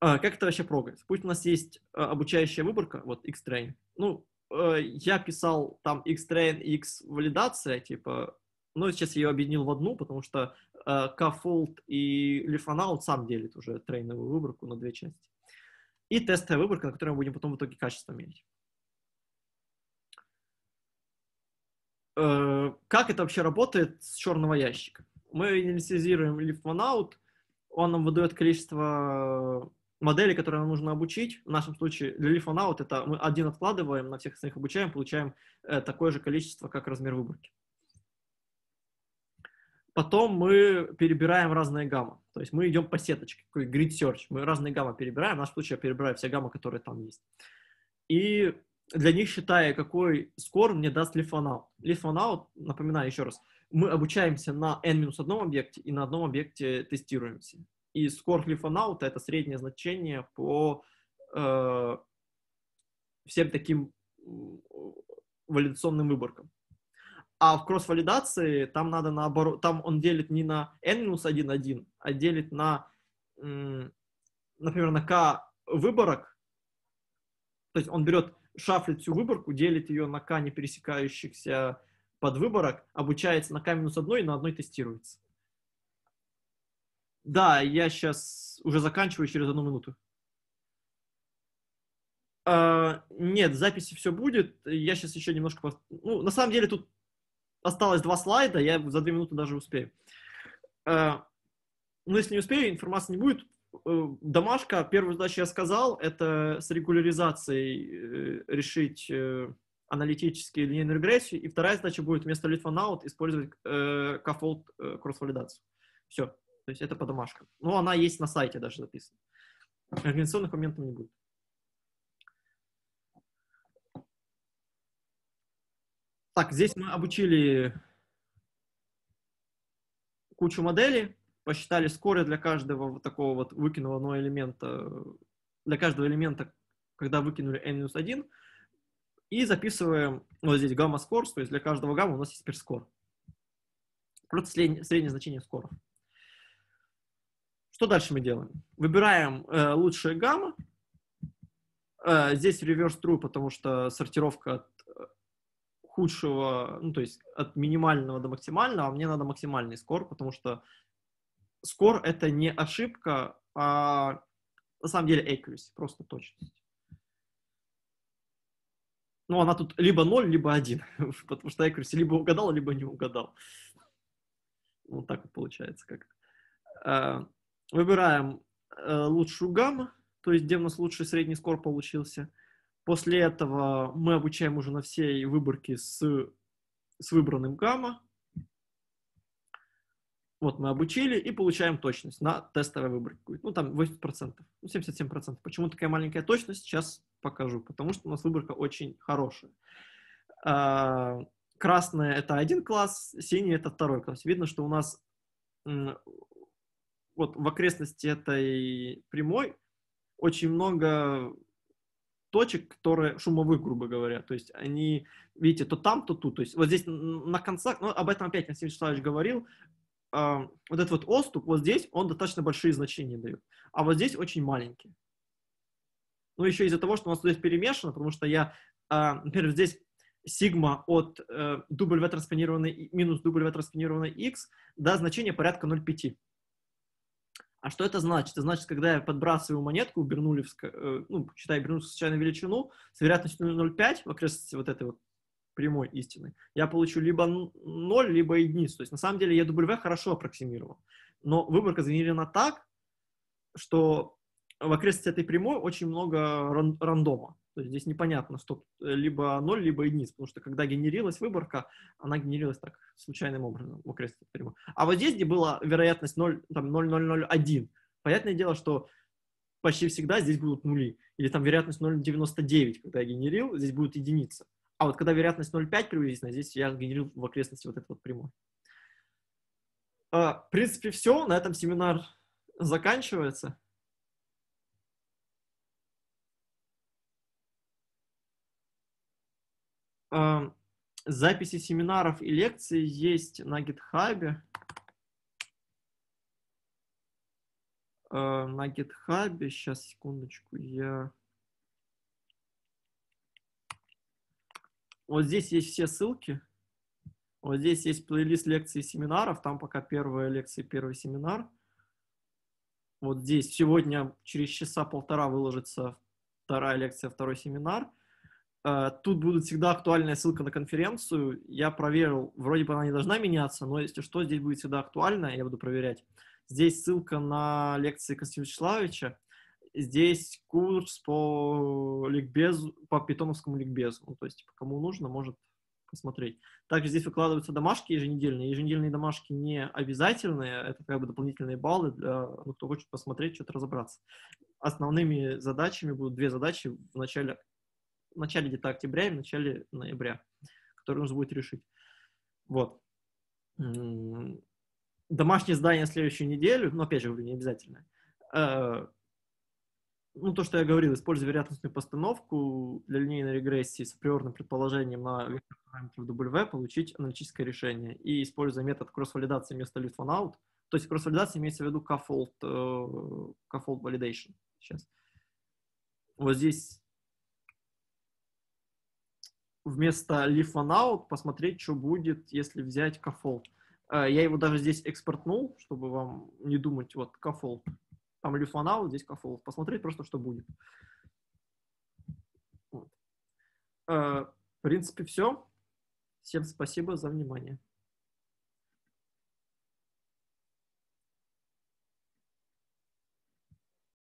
А, как это вообще прогать? Пусть у нас есть а, обучающая выборка, вот X-Train. Ну, э, я писал там X-Train и X-валидация, типа, но ну, сейчас я ее объединил в одну, потому что э, Kfold и Leafanout сам делят уже трейновую выборку на две части. И тестовая выборка, на которой мы будем потом в итоге качество мерить. Э, как это вообще работает с черного ящика? Мы инициализируем Leafanout, он нам выдает количество модели, которые нам нужно обучить. В нашем случае для leaf on out это мы один откладываем, на всех остальных обучаем, получаем э, такое же количество, как размер выборки. Потом мы перебираем разные гаммы. То есть мы идем по сеточке, какой grid search. Мы разные гаммы перебираем. В нашем случае я перебираю все гаммы, которые там есть. И для них считая, какой скор мне даст leaf on out. Leaf on out, напоминаю еще раз, мы обучаемся на n-1 объекте и на одном объекте тестируемся и скор Глифонаута — это среднее значение по э, всем таким валидационным выборкам. А в кросс-валидации там надо наоборот, там он делит не на n-1,1, а делит на, например, на k выборок, то есть он берет, шафлит всю выборку, делит ее на k не пересекающихся подвыборок, обучается на k-1 и на одной тестируется. Да, я сейчас уже заканчиваю через одну минуту. А, нет, записи все будет. Я сейчас еще немножко... Ну, на самом деле тут осталось два слайда, я за две минуты даже успею. А, но ну, если не успею, информации не будет. Э, домашка, первую задачу я сказал, это с регуляризацией э, решить э, аналитические линейные регрессии, И вторая задача будет вместо Litfanout использовать э, k э, кросс-валидацию. Все. То есть это по домашкам. Ну, она есть на сайте даже записана. Организационных моментов не будет. Так, здесь мы обучили кучу моделей, посчитали скоры для каждого вот такого вот выкинутого элемента, для каждого элемента, когда выкинули n-1, и записываем ну, вот здесь гамма скор, то есть для каждого гамма у нас есть теперь скор. Просто среднее, среднее значение скоров. Что дальше мы делаем? Выбираем э, лучшие гаммы. Э, здесь reverse true, потому что сортировка от э, худшего, ну, то есть от минимального до максимального, а мне надо максимальный скор, потому что скор — это не ошибка, а на самом деле accuracy, просто точность. Ну, она тут либо 0, либо 1, <laughs> потому что accuracy либо угадал, либо не угадал. Вот так вот получается как-то. Э, Выбираем э, лучшую гамму, то есть где у нас лучший средний скор получился. После этого мы обучаем уже на всей выборке с, с выбранным гамма. Вот мы обучили и получаем точность на тестовой выборке. Ну, там 80%, ну, 77%. Почему такая маленькая точность, сейчас покажу, потому что у нас выборка очень хорошая. А, красная — это один класс, синий — это второй класс. Видно, что у нас вот в окрестности этой прямой очень много точек, которые шумовых, грубо говоря. То есть они, видите, то там, то тут. То есть вот здесь на концах, ну, об этом опять Максим Вячеславович говорил, э, вот этот вот отступ, вот здесь он достаточно большие значения дает, а вот здесь очень маленькие. Ну, еще из-за того, что у нас здесь перемешано, потому что я, э, например, здесь сигма от э, W транспонированной минус W транспонированной X да значение порядка 0,5. А что это значит? Это значит, когда я подбрасываю монетку в э, ну, считай, Бернулевскую случайную величину, с вероятностью 0,5 в окрестности вот этой вот прямой истины, я получу либо 0, либо единицу. То есть, на самом деле, я W хорошо аппроксимировал. Но выборка занерена так, что в окрестности этой прямой очень много рандома. То есть здесь непонятно, что э, либо ноль, либо единица, потому что когда генерилась выборка, она генерилась так случайным образом в окрестности прямых. А вот здесь, где была вероятность 0, там 0,001, понятное дело, что почти всегда здесь будут нули. Или там вероятность 0,99, когда я генерил, здесь будут единицы. А вот когда вероятность 0,5 приблизительно, здесь я генерил в окрестности вот этот вот прямой. А, в принципе, все. На этом семинар заканчивается. Эм, записи семинаров и лекций есть на гитхабе. Э, на гитхабе, сейчас, секундочку, я... Вот здесь есть все ссылки. Вот здесь есть плейлист лекций и семинаров. Там пока первая лекция, первый семинар. Вот здесь сегодня через часа полтора выложится вторая лекция, второй семинар. А, тут будет всегда актуальная ссылка на конференцию. Я проверил, вроде бы она не должна меняться, но если что, здесь будет всегда актуально, я буду проверять. Здесь ссылка на лекции Константина Вячеславовича. Здесь курс по ликбезу, по питоновскому ликбезу. Ну, то есть, типа, кому нужно, может посмотреть. Также здесь выкладываются домашки еженедельные. Еженедельные домашки не обязательные, это как бы дополнительные баллы для ну, кто хочет посмотреть, что-то разобраться. Основными задачами будут две задачи в начале в начале где-то октября и в начале ноября, который нужно будет решить. Вот. Домашнее задание следующую неделю, но ну, опять же, говорю, не обязательно. Э, ну, то, что я говорил, используя вероятностную постановку для линейной регрессии с априорным предположением на в параметров W, получить аналитическое решение. И используя метод кросс-валидации вместо lead one out, то есть кросс-валидация имеется в виду k фолд k-fold validation сейчас. Вот здесь вместо leave one out посмотреть, что будет, если взять кафол. Э, я его даже здесь экспортнул, чтобы вам не думать, вот, кафол. Там leave one out, здесь кафол. Посмотреть просто, что будет. Вот. Э, в принципе, все. Всем спасибо за внимание.